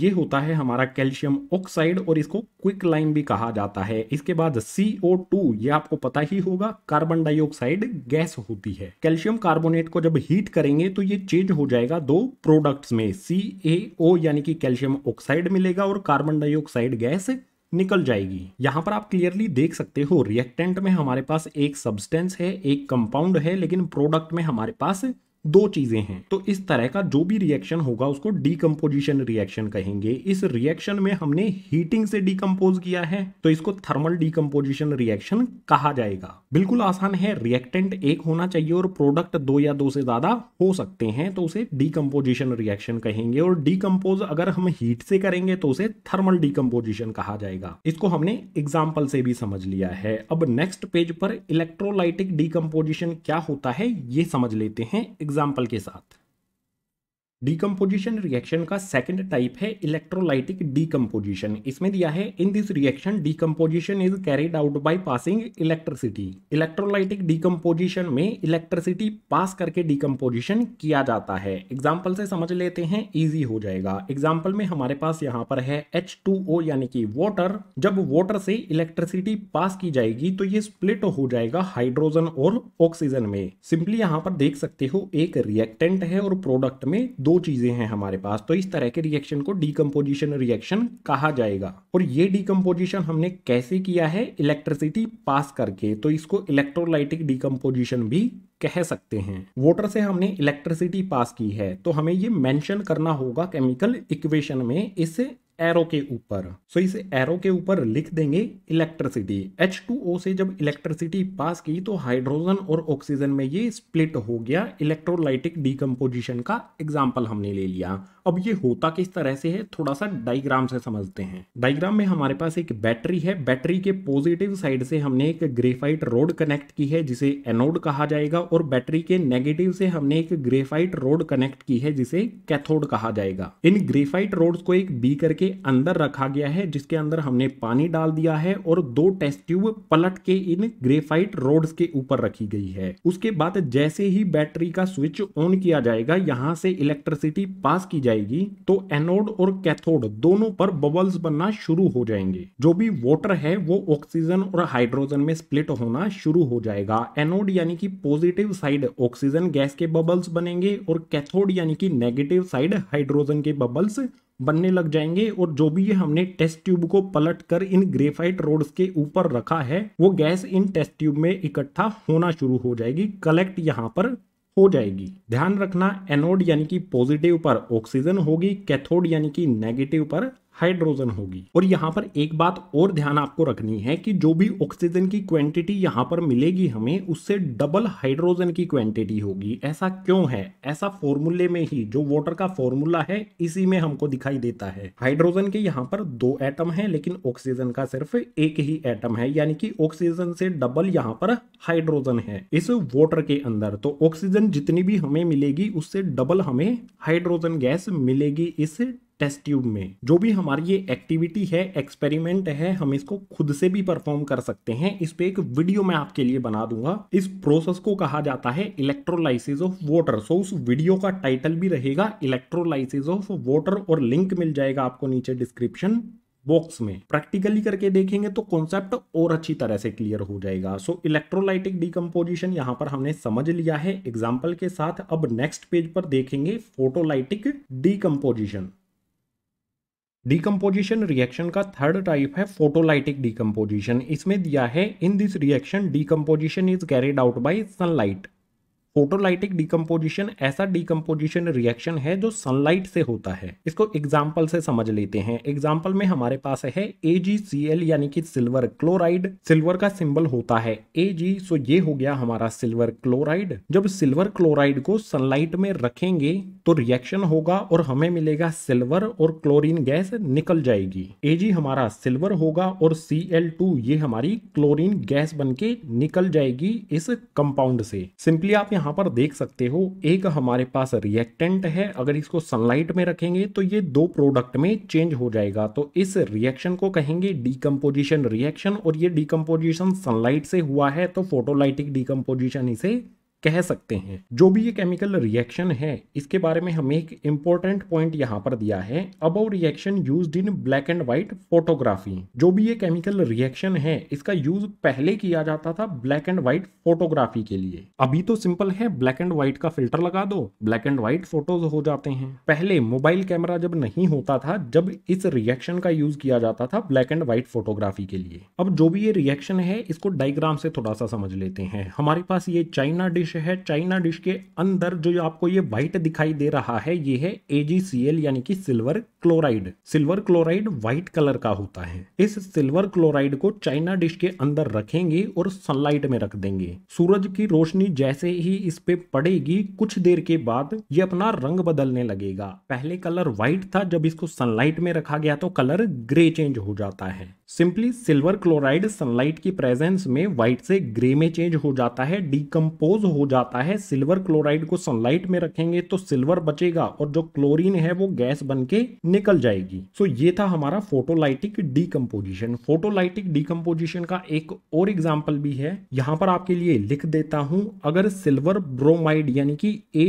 S1: ये होता है हमारा कैल्शियम ऑक्साइड और इसको क्विक लाइम भी कहा जाता है इसके बाद टू ये आपको पता ही होगा कार्बन डाइऑक्साइड गैस होती है कैल्शियम कार्बोनेट को जब हीट करेंगे तो ये चेंज हो जाएगा दो प्रोडक्ट्स में सी ए ओ यानी कि कैल्शियम ऑक्साइड मिलेगा और कार्बन डाइऑक्साइड गैस निकल जाएगी यहाँ पर आप क्लियरली देख सकते हो रिएक्टेंट में हमारे पास एक सब्सटेंस है एक कंपाउंड है लेकिन प्रोडक्ट में हमारे पास दो चीजें हैं तो इस तरह का जो भी रिएक्शन होगा उसको डीकम्पोजिशन रिएक्शन कहेंगे इस रिएक्शन में हमने हीटिंग से डीकम्पोज किया है तो इसको थर्मल डीकम्पोजिशन रिएक्शन कहा जाएगा बिल्कुल आसान है रिएक्टेंट एक होना चाहिए और प्रोडक्ट दो या दो से ज्यादा हो सकते हैं तो उसे डीकम्पोजिशन रिएक्शन कहेंगे और डीकम्पोज अगर हम हीट से करेंगे तो उसे थर्मल डीकम्पोजिशन कहा जाएगा इसको हमने एग्जाम्पल से भी समझ लिया है अब नेक्स्ट पेज पर इलेक्ट्रोलाइटिक डीकम्पोजिशन क्या होता है ये समझ लेते हैं एग्जाम्पल के साथ डीकम्पोजिशन रिएक्शन का सेकेंड टाइप है इलेक्ट्रोलाइटिक डीकम्पोजिशन इसमें दिया है in this reaction decomposition is carried out by passing electricity electrolytic decomposition में इलेक्ट्रिसिटी पास करके डीकम्पोजिशन किया जाता है एग्जाम्पल से समझ लेते हैं ईजी हो जाएगा एग्जाम्पल में हमारे पास यहाँ पर है एच यानी कि वॉटर जब वॉटर से इलेक्ट्रिसिटी पास की जाएगी तो ये स्प्लिट हो जाएगा हाइड्रोजन और ऑक्सीजन में सिंपली यहाँ पर देख सकते हो एक रिएक्टेंट है और प्रोडक्ट में दो दो चीज़ें हैं हमारे पास तो इस तरह के रिएक्शन को डीकम्पोजिशन रिएक्शन कहा जाएगा और ये डीकम्पोजिशन हमने कैसे किया है इलेक्ट्रिसिटी पास करके तो इसको इलेक्ट्रोलाइटिक डीकम्पोजिशन भी कह सकते हैं वोटर से हमने इलेक्ट्रिसिटी पास की है तो हमें ये मेंशन करना होगा केमिकल इक्वेशन में इस एरो के ऊपर सो so, इस एरो के ऊपर लिख देंगे इलेक्ट्रिसिटी एच टू ओ से जब इलेक्ट्रिसिटी पास की तो हाइड्रोजन और ऑक्सीजन में ये स्प्लिट हो गया इलेक्ट्रोलाइटिक डिकम्पोजिशन का एग्जाम्पल हमने ले लिया अब ये होता किस तरह से है थोड़ा सा डायग्राम से समझते हैं डायग्राम में हमारे पास एक बैटरी है बैटरी के पॉजिटिव साइड से हमने एक ग्रेफाइट रोड कनेक्ट की है जिसे एनोड कहा जाएगा और बैटरी के नेगेटिव से हमने एक ग्रेफाइट रोड कनेक्ट की है जिसे कैथोड कहा जाएगा इन ग्रेफाइट रोड को एक बीकर के अंदर रखा गया है जिसके अंदर हमने पानी डाल दिया है और दो टेस्ट ट्यूब पलट के इन ग्रेफाइट रोड के ऊपर रखी गई है उसके बाद जैसे ही बैटरी का स्विच ऑन किया जाएगा यहाँ से इलेक्ट्रिसिटी पास की जाएगी जाएगी तो एनोड और कैथोड दोनों पर बबल्स बनना शुरू हो जाएंगे जो भी वॉटर है वो ऑक्सीजन और हाइड्रोजन में स्प्लिट होना शुरू हो जाएगा एनोड यानी कि पॉजिटिव साइड ऑक्सीजन गैस के बबल्स बनेंगे और कैथोड यानी कि नेगेटिव साइड हाइड्रोजन के बबल्स बनने लग जाएंगे और जो भी ये हमने टेस्ट ट्यूब को पलट कर इन ग्रेफाइट रोड्स के ऊपर रखा है वो गैस इन टेस्ट ट्यूब में इकट्ठा होना शुरू हो जाएगी कलेक्ट यहाँ पर हो जाएगी ध्यान रखना एनोड यानी कि पॉजिटिव पर ऑक्सीजन होगी कैथोड यानी कि नेगेटिव पर हाइड्रोजन होगी और यहाँ पर एक बात और ध्यान आपको रखनी है कि जो भी ऑक्सीजन की क्वांटिटी यहाँ पर मिलेगी हमें उससे डबल हाइड्रोजन की क्वांटिटी होगी ऐसा क्यों है ऐसा फॉर्मूले में ही जो वाटर का फॉर्मूला है इसी में हमको दिखाई देता है हाइड्रोजन के यहाँ पर दो एटम है लेकिन ऑक्सीजन का सिर्फ एक ही एटम है यानी कि ऑक्सीजन से डबल यहाँ पर हाइड्रोजन है इस वॉटर के अंदर तो ऑक्सीजन जितनी भी हमें मिलेगी उससे डबल हमें हाइड्रोजन गैस मिलेगी इस टेस्ट ट्यूब में जो भी हमारी ये एक्टिविटी है एक्सपेरिमेंट है हम इसको खुद से भी परफॉर्म कर सकते हैं इस पे एक वीडियो मैं आपके लिए बना दूंगा इस प्रोसेस को कहा जाता है इलेक्ट्रोलाइसिस ऑफ वाटर सो उस वीडियो का टाइटल भी रहेगा इलेक्ट्रोलाइसिस ऑफ वाटर और लिंक मिल जाएगा आपको नीचे डिस्क्रिप्शन बॉक्स में प्रैक्टिकली करके देखेंगे तो कॉन्सेप्ट और अच्छी तरह से क्लियर हो जाएगा सो इलेक्ट्रोलाइटिक डिकम्पोजिशन यहाँ पर हमने समझ लिया है एग्जाम्पल के साथ अब नेक्स्ट पेज पर देखेंगे फोटोलाइटिक डिकम्पोजिशन डिकम्पोजिशन रिएक्शन का थर्ड टाइप है फोटोलाइटिक डिकम्पोजिशन इसमें दिया है in this reaction decomposition is carried out by sunlight photolytic decomposition ऐसा डिकम्पोजिशन रिएक्शन है जो सनलाइट से होता है इसको एग्जाम्पल से समझ लेते हैं एग्जाम्पल में हमारे पास है एल यानी कि सिल्वर क्लोराइड सिल्वर का सिंबल होता है जी सो ये हो गया हमारा सिल्वर क्लोराइड जब सिल्वर क्लोराइड को सनलाइट में रखेंगे तो रिएक्शन होगा और हमें मिलेगा सिल्वर और क्लोरिन गैस निकल जाएगी जी हमारा सिल्वर होगा और टू ये हमारी क्लोरिन गैस बन के निकल जाएगी इस कंपाउंड से सिंपली आप यहाँ पर देख सकते हो एक हमारे पास रिएक्टेंट है अगर इसको सनलाइट में रखेंगे तो ये दो प्रोडक्ट में चेंज हो जाएगा तो इस रिएक्शन को कहेंगे डिकम्पोजिशन रिएक्शन और ये डीकम्पोजिशन सनलाइट से हुआ है तो फोटोलाइटिक डिकम्पोजिशन इसे कह सकते हैं जो भी ये केमिकल रिएक्शन है इसके बारे में हमें एक इम्पोर्टेंट पॉइंट यहाँ पर दिया है अब reaction use in black and white photography जो भी ये केमिकल रिएक्शन है इसका यूज पहले किया जाता था ब्लैक एंड व्हाइट फोटोग्राफी के लिए अभी तो सिंपल है ब्लैक एंड व्हाइट का फिल्टर लगा दो ब्लैक एंड व्हाइट फोटोज हो जाते हैं पहले मोबाइल कैमरा जब नहीं होता था जब इस रिएक्शन का यूज किया जाता था ब्लैक एंड व्हाइट फोटोग्राफी के लिए अब जो भी ये रिएक्शन है इसको डायग्राम से थोड़ा सा समझ लेते हैं हमारे पास ये चाइना डिश डिश है चाइना डिश के अंदर जो आपको ये व्हाइट दिखाई दे रहा है ये है एजीसीएल यानी कि silver chloride silver chloride white colour का होता है इस सिल्वर क्लोराइड को चाइना डिश के अंदर रखेंगे और सनलाइट में रख देंगे सूरज की रोशनी जैसे ही इस पे पड़ेगी कुछ देर के बाद ये अपना रंग बदलने लगेगा पहले कलर व्हाइट था जब इसको सनलाइट में रखा गया तो कलर ग्रे चेंज हो जाता है सिंपली सिल्वर क्लोराइड सनलाइट की प्रेजेंस में व्हाइट से ग्रे में चेंज हो जाता है डीकम्पोज हो हो जाता है सिल्वर क्लोराइड को सनलाइट में रखेंगे तो सिल्वर बचेगा और जो क्लोरीन है वो गैस बन के निकल जाएगी सो ये था हमारा फोटोलाइटिक डीकम्पोजिशन फोटोलाइटिक डीकम्पोजिशन का एक और एग्जाम्पल भी है यहाँ पर आपके लिए लिख देता हूँ अगर सिल्वर ब्रोमाइड यानी कि ए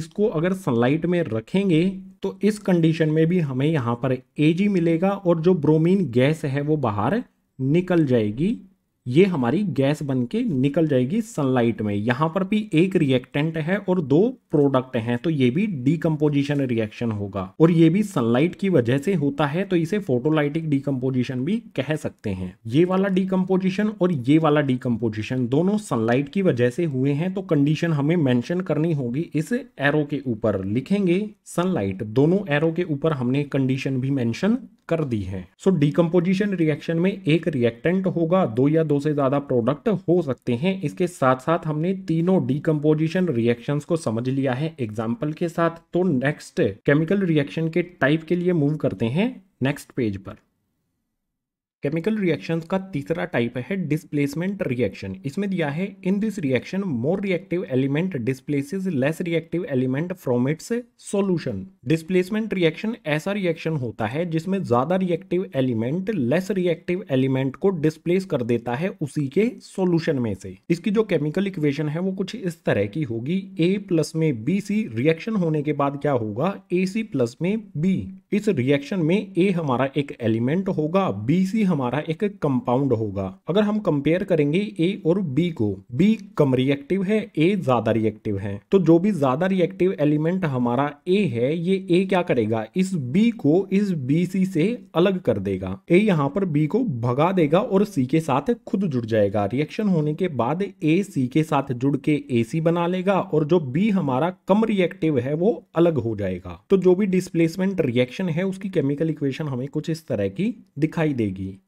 S1: इसको अगर सनलाइट में रखेंगे तो इस कंडीशन में भी हमें यहाँ पर एजी मिलेगा और जो ब्रोमीन गैस है वो बाहर निकल जाएगी ये हमारी गैस बन के निकल जाएगी सनलाइट में यहाँ पर भी एक रिएक्टेंट है और दो प्रोडक्ट हैं तो ये भी डीकम्पोजिशन रिएक्शन होगा और ये भी सनलाइट की वजह से होता है तो इसे फोटोलाइटिक डीकम्पोजिशन भी कह सकते हैं ये वाला डीकम्पोजिशन और ये वाला डीकम्पोजिशन दोनों सनलाइट की वजह से हुए हैं तो कंडीशन हमें मैंशन करनी होगी इस एरो के ऊपर लिखेंगे सनलाइट दोनों एरो के ऊपर हमने कंडीशन भी मैंशन कर दी है सो डिकम्पोजिशन रिएक्शन में एक रिएक्टेंट होगा दो या दो से ज्यादा प्रोडक्ट हो सकते हैं इसके साथ साथ हमने तीनों डिकम्पोजिशन रिएक्शन को समझ लिया है एग्जाम्पल के साथ तो नेक्स्ट केमिकल रिएक्शन के टाइप के लिए मूव करते हैं नेक्स्ट पेज पर केमिकल रिएक्शंस का तीसरा टाइप है डिस्प्लेसमेंट रिएक्शन इसमें दिया है in this reaction more reactive element displaces less reactive element from its solution displacement reaction ऐसा रिएक्शन होता है जिसमें ज्यादा reactive element less reactive element को डिस्प्लेस कर देता है उसी के सोल्यूशन में से इसकी जो केमिकल इक्वेशन है वो कुछ इस तरह की होगी ए प्लस में बी सी रिएक्शन होने के बाद क्या होगा ए सी प्लस में बी इस रिएक्शन में ए हमारा एक एलिमेंट होगा बी सी हमारा एक कंपाउंड होगा अगर हम कंपेयर करेंगे ए और बी को बी कम रिएक्टिव है ए ज्यादा रिएक्टिव है तो जो भी ज्यादा रिएक्टिव एलिमेंट हमारा ए है ये ए क्या करेगा इस बी को इस बी सी से अलग कर देगा ए यहाँ पर बी को भगा देगा और सी के साथ खुद जुड़ जाएगा रिएक्शन होने के बाद ए सी के साथ जुड़ के ए सी बना लेगा और जो बी हमारा कम रिएक्टिव है वो अलग हो जाएगा तो जो भी डिस्प्लेसमेंट रिएक्शन है उसकी केमिकल इक्वेशन हमें कुछ इस तरह की दिखाई देगी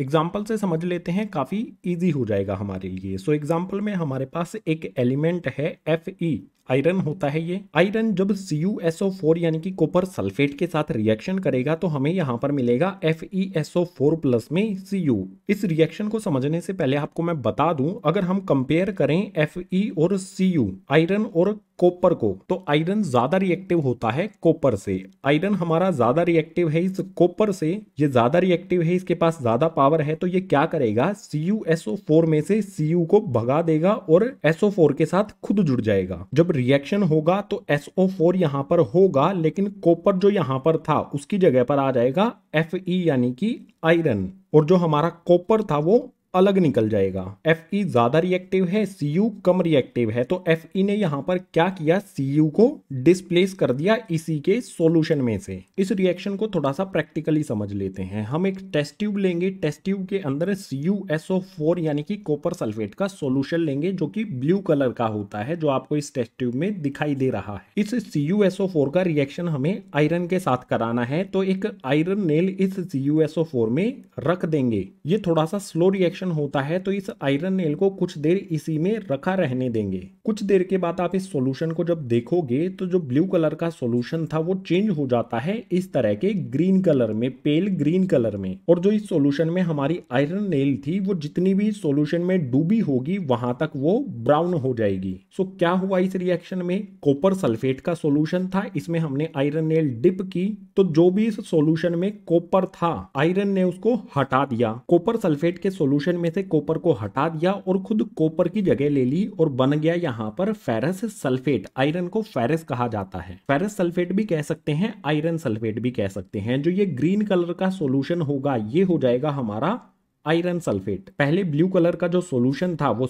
S1: एग्जाम्पल से समझ लेते हैं काफ़ी ईजी हो जाएगा हमारे लिए सो so, एग्जाम्पल में हमारे पास एक एलिमेंट है एफ ई e। आयरन होता है ये आयरन जब CuSO4 यानी कि कॉपर सल्फेट के साथ रिएक्शन करेगा तो हमें यहाँ पर मिलेगा FeSO4 प्लस में Cu इस रिएक्शन को समझने से पहले आपको मैं बता दूं अगर हम कंपेयर करें Fe और Cu आयरन और कॉपर को तो आयरन ज्यादा रिएक्टिव होता है कॉपर से आयरन हमारा ज्यादा रिएक्टिव है इस कॉपर से ये ज्यादा रिएक्टिव है इसके पास ज्यादा पावर है तो ये क्या करेगा CuSO4 में से Cu को भगा देगा और SO4 के साथ खुद जुड़ जाएगा जब रिएक्शन होगा तो SO4 फोर यहाँ पर होगा लेकिन कॉपर जो यहाँ पर था उसकी जगह पर आ जाएगा Fe यानी कि आयरन और जो हमारा कॉपर था वो अलग निकल जाएगा एफ ई ज्यादा रिएक्टिव है सी यू कम रिएक्टिव है तो एफ ई ने यहाँ पर क्या किया सी यू को डिस्प्लेस कर दिया इसी के सॉल्यूशन में से इस रिएक्शन को थोड़ा सा प्रैक्टिकली समझ लेते हैं हम एक टेस्ट ट्यूब लेंगे टेस्ट ट्यूब के अंदर C U S O four यानी कि कॉपर सल्फेट का सोल्यूशन लेंगे जो कि ब्लू कलर का होता है जो आपको इस टेस्ट ट्यूब में दिखाई दे रहा है इस C U S O four का रिएक्शन हमें आयरन के साथ कराना है तो एक आयरन नेल इस C U S O four में रख देंगे ये थोड़ा सा स्लो रिएक्शन डिकम्पोजिशन होता है तो इस आयरन नेल को कुछ देर इसी में रखा रहने देंगे कुछ देर के बाद आप इस सॉल्यूशन को जब देखोगे तो जो ब्लू कलर का सॉल्यूशन था वो चेंज हो जाता है इस तरह के ग्रीन कलर में पेल ग्रीन कलर में और जो इस सॉल्यूशन में हमारी आयरन नेल थी वो जितनी भी सॉल्यूशन में डूबी होगी वहां तक वो ब्राउन हो जाएगी सो so, क्या हुआ इस रिएक्शन में कॉपर सल्फेट का सोल्यूशन था इसमें हमने आयरन नेल डिप की तो जो भी इस सोल्यूशन में कॉपर था आयरन ने उसको हटा दिया कॉपर सल्फेट के सोल्यूशन सॉल्यूशन में से कॉपर को हटा दिया और खुद कॉपर की जगह ले ली और बन गया यहाँ पर फेरस सल्फेट आयरन को फेरस कहा जाता है फेरस सल्फेट भी कह सकते हैं आयरन सल्फेट भी कह सकते हैं जो ये ग्रीन कलर का सोल्यूशन होगा ये हो जाएगा हमारा आयरन सल्फेट पहले ब्लू कलर का जो सॉल्यूशन था वो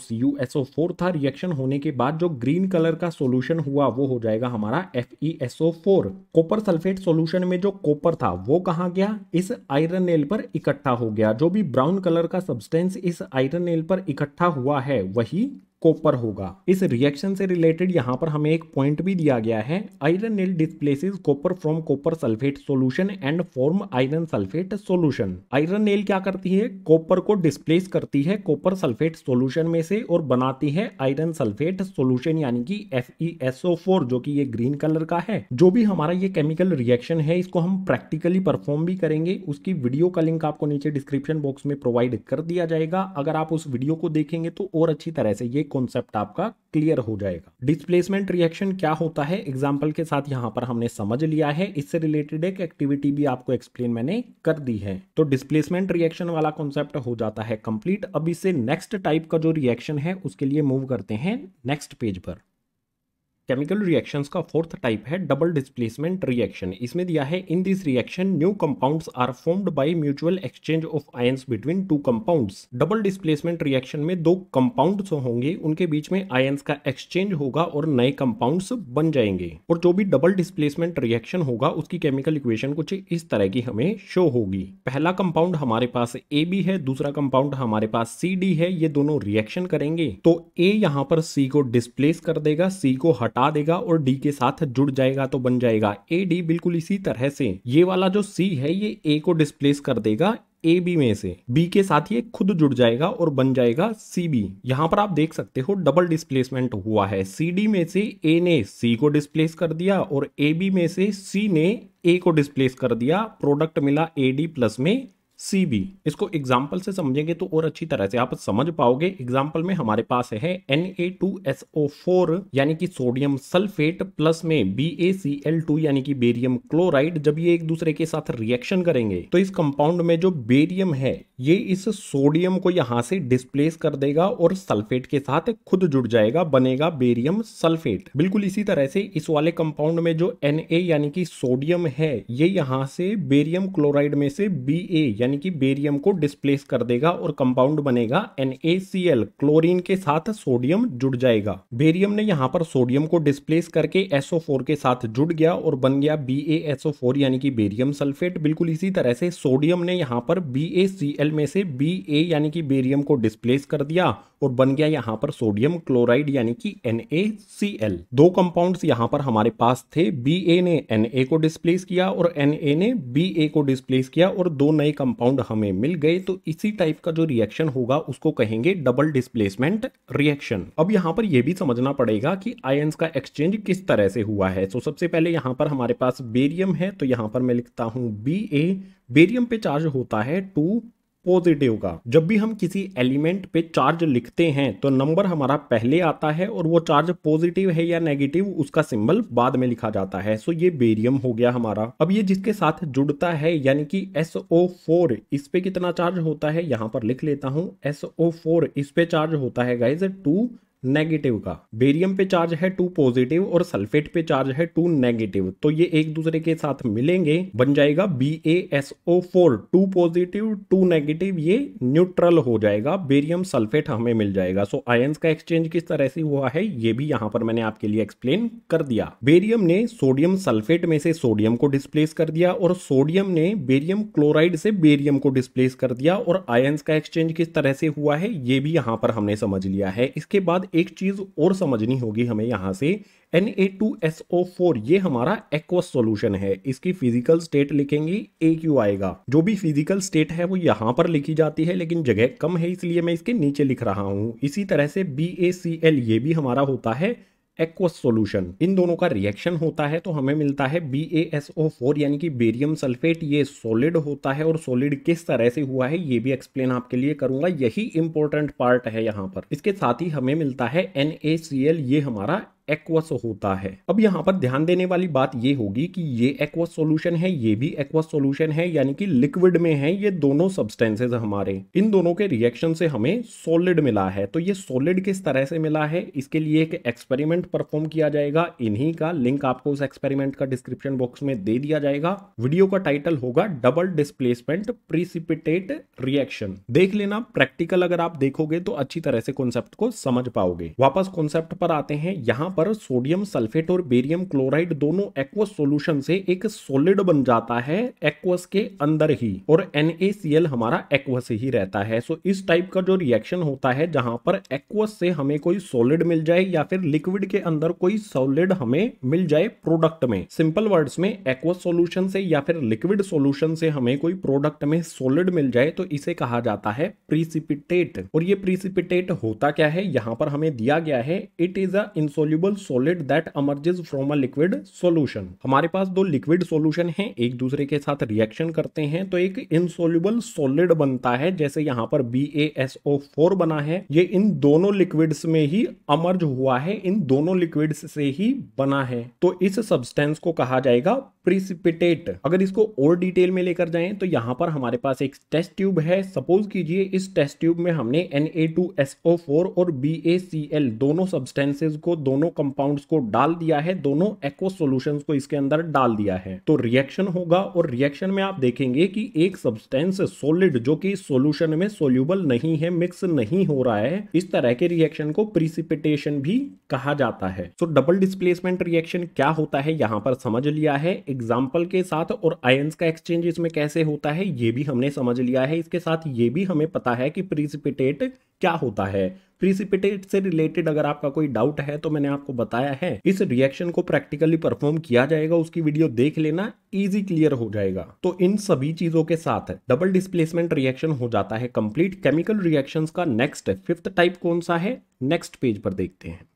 S1: फोर था रिएक्शन होने के बाद जो ग्रीन कलर का सॉल्यूशन हुआ वो हो जाएगा हमारा F E four copper sulphate solution में जो कॉपर था वो कहा गया इस आयरन नेल पर इकट्ठा हो गया जो भी ब्राउन कलर का सब्सटेंस इस आयरन नेल पर इकट्ठा हुआ है वही कॉपर होगा इस रिएक्शन से रिलेटेड यहाँ पर हमें एक पॉइंट भी दिया गया है iron nail displaces copper from copper sulphate solution and form iron sulphate solution iron nail क्या करती है कॉपर को डिस्प्लेस करती है कॉपर सल्फेट सॉल्यूशन में से और बनाती है आयरन सल्फेट सोल्यूशन यानी कि फोर e जो की ये ग्रीन कलर का है जो भी हमारा ये केमिकल रिएक्शन है इसको हम प्रैक्टिकली परफॉर्म भी करेंगे उसकी वीडियो का लिंक आपको नीचे डिस्क्रिप्शन बॉक्स में प्रोवाइड कर दिया जाएगा अगर आप उस वीडियो को देखेंगे तो और अच्छी तरह से ये कॉन्सेप्ट आपका क्लियर हो जाएगा डिस्प्लेसमेंट रिएक्शन क्या होता है एग्जाम्पल के साथ यहाँ पर हमने समझ लिया है इससे रिलेटेड एक एक्टिविटी भी आपको एक्सप्लेन मैंने कर दी है तो डिस्प्लेसमेंट रिएक्शन वाला कॉन्सेप्ट हो जाता है कंप्लीट अब इसे नेक्स्ट टाइप का जो रिएक्शन है उसके लिए मूव करते हैं नेक्स्ट पेज पर केमिकल रिएक्शंस का फोर्थ टाइप है डबल डिस्प्लेसमेंट रिएक्शन इसमें दिया है in this reaction new compounds are formed by mutual exchange of ions between two compounds double displacement reaction में दो कंपाउंड्स होंगे उनके बीच में आयंस का एक्सचेंज होगा और नए कंपाउंड्स बन जाएंगे और जो भी डबल डिस्प्लेसमेंट रिएक्शन होगा उसकी केमिकल इक्वेशन कुछ इस तरह की हमें शो होगी पहला कंपाउंड हमारे पास ए बी है दूसरा कंपाउंड हमारे पास सी डी है ये दोनों रिएक्शन करेंगे तो ए यहाँ पर सी को डिस्प्लेस कर देगा सी को हटा हटा देगा और डी के साथ जुड़ जाएगा तो बन जाएगा ए डी बिल्कुल इसी तरह से ये वाला जो सी है ये ए को डिस्प्लेस कर देगा ए बी में से बी के साथ ये खुद जुड़ जाएगा और बन जाएगा सी बी यहाँ पर आप देख सकते हो डबल डिस्प्लेसमेंट हुआ है सी डी में से ए ने सी को डिस्प्लेस कर दिया और ए बी में से सी ने ए को डिस्प्लेस कर दिया प्रोडक्ट मिला ए डी प्लस में सी बी इसको एग्जाम्पल से समझेंगे तो और अच्छी तरह से आप समझ पाओगे एग्जाम्पल में हमारे पास है N A two S O four यानी कि सोडियम सल्फेट प्लस में B A C L two यानी कि बेरियम क्लोराइड जब ये एक दूसरे के साथ रिएक्शन करेंगे तो इस कंपाउंड में जो बेरियम है ये इस सोडियम को यहाँ से डिस्प्लेस कर देगा और सल्फेट के साथ खुद जुड़ जाएगा बनेगा बेरियम सल्फेट बिल्कुल इसी तरह से इस वाले कंपाउंड में जो एन ए यानी कि सोडियम है ये यहाँ से बेरियम क्लोराइड में से बी ए यानी कि बेरियम को डिस्प्लेस कर देगा और कंपाउंड बनेगा NaCl क्लोरीन के साथ सोडियम जुड़ जाएगा बेरियम ने यहाँ पर सोडियम को डिस्प्लेस करके SO4 के साथ जुड़ गया और बन गया BaSO4 यानी कि बेरियम सल्फेट बिल्कुल इसी तरह से सोडियम ने यहाँ पर BaCl में से Ba यानी कि बेरियम को डिस्प्लेस कर दिया और बन गया यहाँ पर सोडियम क्लोराइड यानी कि NaCl दो कंपाउंड्स यहाँ पर हमारे पास थे Ba ने Na को डिस्प्लेस किया और Na ने Ba को डिस्प्लेस किया और दो नए कंपाउंड हमें मिल गए तो इसी टाइप का जो रिएक्शन होगा उसको कहेंगे डबल डिस्प्लेसमेंट रिएक्शन अब यहाँ पर यह भी समझना पड़ेगा कि आय का एक्सचेंज किस तरह से हुआ है तो सबसे पहले यहाँ पर हमारे पास बेरियम है तो यहाँ पर मैं लिखता हूँ बी बेरियम पे चार्ज होता है टू पॉजिटिव का जब भी हम किसी एलिमेंट पे चार्ज लिखते हैं तो नंबर हमारा पहले आता है और वो चार्ज पॉजिटिव है या नेगेटिव उसका सिंबल बाद में लिखा जाता है सो ये बेरियम हो गया हमारा अब ये जिसके साथ जुड़ता है यानी कि SO4 इस पे कितना चार्ज होता है यहाँ पर लिख लेता हूँ SO4 इस पे चार्ज होता है गाइज टू नेगेटिव का बेरियम पे चार्ज है टू पॉजिटिव और सल्फेट पे चार्ज है टू नेगेटिव तो ये एक दूसरे के साथ मिलेंगे बन जाएगा B A S O four two positive two negative ये न्यूट्रल हो जाएगा बेरियम सल्फेट हमें मिल जाएगा सो आयंस का एक्सचेंज किस तरह से हुआ है ये भी यहाँ पर मैंने आपके लिए एक्सप्लेन कर दिया बेरियम ने सोडियम सल्फेट में से सोडियम को डिस्प्लेस कर दिया और सोडियम ने बेरियम क्लोराइड से बेरियम को डिस्प्लेस कर दिया और आयंस का एक्सचेंज किस तरह से हुआ है ये भी यहाँ पर हमने समझ लिया है इसके बाद एक चीज और समझनी होगी हमें यहाँ से Na2SO4 ये हमारा एक्वस सॉल्यूशन है इसकी फिजिकल स्टेट लिखेंगे AQ आएगा जो भी फिजिकल स्टेट है वो यहाँ पर लिखी जाती है लेकिन जगह कम है इसलिए मैं इसके नीचे लिख रहा हूँ इसी तरह से BaCl ये भी हमारा होता है एक्वस सॉल्यूशन इन दोनों का रिएक्शन होता है तो हमें मिलता है B A S O four यानी कि बेरियम सल्फेट ये सॉलिड होता है और सॉलिड किस तरह से हुआ है ये भी एक्सप्लेन आपके लिए करूंगा यही इंपॉर्टेंट पार्ट है यहाँ पर इसके साथ ही हमें मिलता है एन ए सी एल ये हमारा एक्वस होता है अब यहाँ पर ध्यान देने वाली बात ये होगी कि ये एक्वस सॉल्यूशन है ये भी एक्वस सॉल्यूशन है यानी कि लिक्विड में है ये दोनों सब्सटेंसेज हमारे इन दोनों के रिएक्शन से हमें सॉलिड मिला है तो ये सॉलिड किस तरह से मिला है इसके लिए एक एक्सपेरिमेंट परफॉर्म किया जाएगा इन्हीं का लिंक आपको उस एक्सपेरिमेंट का डिस्क्रिप्शन बॉक्स में दे दिया जाएगा वीडियो का टाइटल होगा डबल डिस्प्लेसमेंट प्रिसिपिटेट रिएक्शन देख लेना प्रैक्टिकल अगर आप देखोगे तो अच्छी तरह से कॉन्सेप्ट को समझ पाओगे वापस कॉन्सेप्ट पर आते हैं यहाँ पर सोडियम सल्फेट और बेरियम क्लोराइड दोनों एक्वस सॉल्यूशन से एक सॉलिड बन जाता है एक्वस के अंदर ही और NaCl हमारा एक्वस ही रहता है सो इस टाइप का जो रिएक्शन होता है जहां पर एक्वस से हमें कोई सॉलिड मिल जाए या फिर लिक्विड के अंदर कोई सॉलिड हमें मिल जाए प्रोडक्ट में सिंपल वर्ड्स में एक्वस सोल्यूशन से या फिर लिक्विड सोल्यूशन से हमें कोई प्रोडक्ट में सॉलिड मिल जाए तो इसे कहा जाता है प्रीसिपिटेट और ये प्रीसिपिटेट होता क्या है यहाँ पर हमें दिया गया है it is a insoluble soluble solid that emerges from a liquid solution हमारे पास दो लिक्विड सॉल्यूशन है एक दूसरे के साथ रिएक्शन करते हैं तो एक इनसोल्यूबल सॉलिड बनता है जैसे यहाँ पर B A S O four बना है ये इन दोनों liquids में ही अमर्ज हुआ है इन दोनों liquids से ही बना है तो इस सब्सटेंस को कहा जाएगा प्रिसिपिटेट अगर इसको और डिटेल में लेकर जाएं तो यहाँ पर हमारे पास एक टेस्ट ट्यूब है सपोज कीजिए इस टेस्ट ट्यूब में हमने N A two S O four और बी ए सी एल दोनों सब्सटेंसेज को दोनों कंपाउंड्स को डाल दिया है दोनों एक्व सोल्यूशन को इसके अंदर डाल दिया है तो रिएक्शन होगा और रिएक्शन में आप देखेंगे कि एक सब्सटेंस सोलिड जो कि सोल्यूशन में सोल्यूबल नहीं है मिक्स नहीं हो रहा है इस तरह के रिएक्शन को प्रिसिपिटेशन भी कहा जाता है तो डबल डिस्प्लेसमेंट रिएक्शन क्या होता है यहाँ पर समझ लिया है एग्जाम्पल के साथ और आयंस का एक्सचेंज इसमें कैसे होता है ये भी हमने समझ लिया है इसके साथ ये भी हमें पता है कि प्रिसिपिटेट क्या होता है प्रिसिपिटेट से रिलेटेड अगर आपका कोई डाउट है तो मैंने आपको बताया है इस रिएक्शन को प्रैक्टिकली परफॉर्म किया जाएगा उसकी वीडियो देख लेना इजी क्लियर हो जाएगा तो इन सभी चीजों के साथ डबल डिस्प्लेसमेंट रिएक्शन हो जाता है कंप्लीट केमिकल रिएक्शंस का नेक्स्ट फिफ्थ टाइप कौन सा है नेक्स्ट पेज पर देखते हैं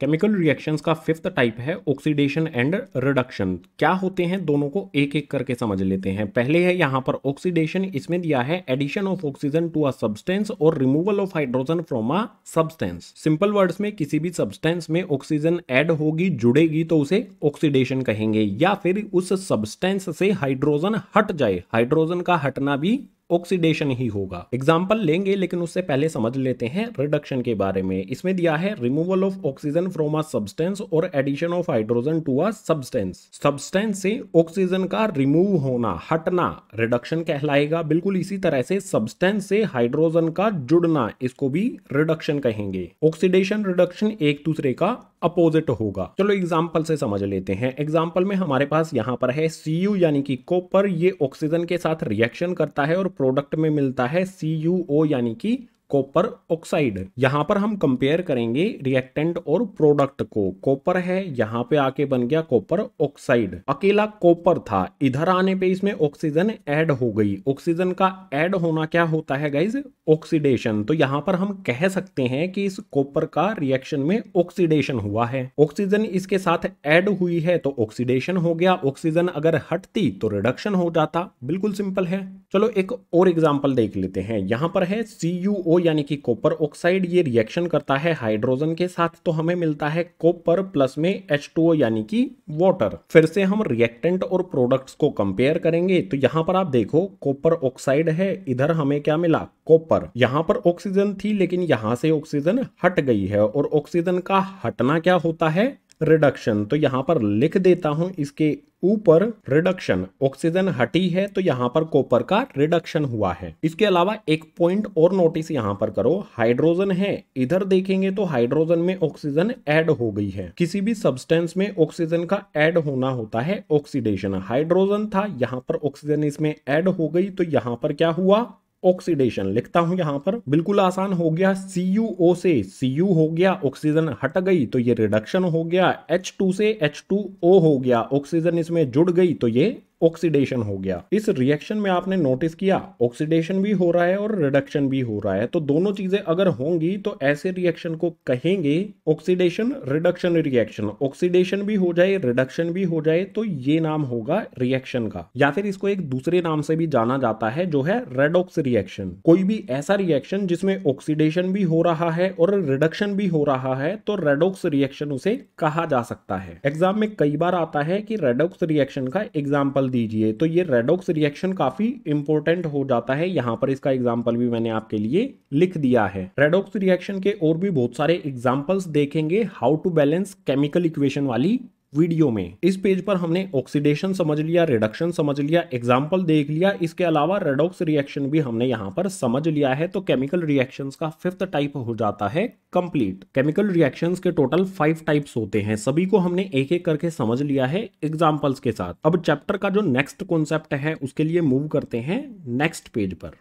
S1: केमिकल रिएक्शंस का फिफ्थ टाइप है ऑक्सीडेशन एंड रिडक्शन क्या होते हैं दोनों को एक एक करके समझ लेते हैं पहले है यहाँ पर ऑक्सीडेशन इसमें दिया है addition of oxygen to a substance और removal of hydrogen from a substance simple words में किसी भी सब्सटेंस में ऑक्सीजन एड होगी जुड़ेगी तो उसे ऑक्सीडेशन कहेंगे या फिर उस सब्सटेंस से हाइड्रोजन हट जाए हाइड्रोजन का हटना भी ऑक्सीडेशन ही होगा एग्जाम्पल लेंगे लेकिन उससे पहले समझ लेते हैं रिडक्शन के बारे में इसमें दिया है removal of oxygen from a substance और addition of hydrogen to a substance substance से ऑक्सीजन का रिमूव होना हटना रिडक्शन कहलाएगा बिल्कुल इसी तरह से सब्सटेंस से हाइड्रोजन का जुड़ना इसको भी रिडक्शन कहेंगे ऑक्सीडेशन रिडक्शन एक दूसरे का अपोजिट होगा चलो एग्जाम्पल से समझ लेते हैं एग्जाम्पल में हमारे पास यहाँ पर है सी यू यानी कि कोपर ये ऑक्सीजन के साथ रिएक्शन करता है और प्रोडक्ट में मिलता है सी यू ओ यानी कि कॉपर ऑक्साइड यहाँ पर हम कंपेयर करेंगे रिएक्टेंट और प्रोडक्ट को कॉपर है यहाँ पे आके बन गया कॉपर ऑक्साइड अकेला कॉपर था इधर आने पे इसमें ऑक्सीजन ऐड हो गई ऑक्सीजन का ऐड होना क्या होता है गाइज ऑक्सीडेशन तो यहाँ पर हम कह सकते हैं कि इस कॉपर का रिएक्शन में ऑक्सीडेशन हुआ है ऑक्सीजन इसके साथ ऐड हुई है तो ऑक्सीडेशन हो गया ऑक्सीजन अगर हटती तो रिडक्शन हो जाता बिल्कुल सिंपल है चलो एक और एग्जाम्पल देख लेते हैं यहाँ पर है सी यू यानी कि कॉपर ऑक्साइड ये रिएक्शन करता है हाइड्रोजन के साथ तो हमें मिलता है कॉपर प्लस में एच यानी कि वाटर फिर से हम रिएक्टेंट और प्रोडक्ट्स को कंपेयर करेंगे तो यहाँ पर आप देखो कॉपर ऑक्साइड है इधर हमें क्या मिला कॉपर यहाँ पर ऑक्सीजन थी लेकिन यहाँ से ऑक्सीजन हट गई है और ऑक्सीजन का हटना क्या होता है रिडक्शन तो यहां पर लिख देता हूं इसके ऊपर रिडक्शन ऑक्सीजन हटी है तो यहाँ पर कॉपर का रिडक्शन हुआ है इसके अलावा एक पॉइंट और नोटिस यहाँ पर करो हाइड्रोजन है इधर देखेंगे तो हाइड्रोजन में ऑक्सीजन ऐड हो गई है किसी भी सब्सटेंस में ऑक्सीजन का ऐड होना होता है ऑक्सीडेशन हाइड्रोजन था यहां पर ऑक्सीजन इसमें ऐड हो गई तो यहाँ पर क्या हुआ ऑक्सीडेशन लिखता हूं यहां पर बिल्कुल आसान हो गया सी यू ओ से सी यू हो गया ऑक्सीजन हट गई तो ये रिडक्शन हो गया एच टू से एच टू ओ हो गया ऑक्सीजन इसमें जुड़ गई तो ये ऑक्सीडेशन हो गया इस रिएक्शन में आपने नोटिस किया ऑक्सीडेशन भी हो रहा है और रिडक्शन भी हो रहा है तो दोनों चीजें अगर होंगी तो ऐसे रिएक्शन को कहेंगे ऑक्सीडेशन रिडक्शन रिएक्शन ऑक्सीडेशन भी हो जाए रिडक्शन भी हो जाए तो ये नाम होगा रिएक्शन का या फिर इसको एक दूसरे नाम से भी जाना जाता है जो है रेडोक्स रिएक्शन कोई भी ऐसा रिएक्शन जिसमें ऑक्सीडेशन भी हो रहा है और रिडक्शन भी हो रहा है तो रेडोक्स रिएक्शन उसे कहा जा सकता है एग्जाम में कई बार आता है कि रेडोक्स रिएक्शन का एग्जाम्पल दीजिए तो ये रेडोक्स रिएक्शन काफी इंपॉर्टेंट हो जाता है यहाँ पर इसका एग्जाम्पल भी मैंने आपके लिए लिख दिया है रेडोक्स रिएक्शन के और भी बहुत सारे एग्जाम्पल्स देखेंगे how to balance chemical equation वाली वीडियो में इस पेज पर हमने ऑक्सीडेशन समझ लिया रिडक्शन समझ लिया एग्जाम्पल देख लिया इसके अलावा रेडॉक्स रिएक्शन भी हमने यहाँ पर समझ लिया है तो केमिकल रिएक्शन का फिफ्थ टाइप हो जाता है कंप्लीट केमिकल रिएक्शन के टोटल फाइव टाइप्स होते हैं सभी को हमने एक एक करके समझ लिया है एग्जाम्पल्स के साथ अब चैप्टर का जो नेक्स्ट कॉन्सेप्ट है उसके लिए मूव करते हैं नेक्स्ट पेज पर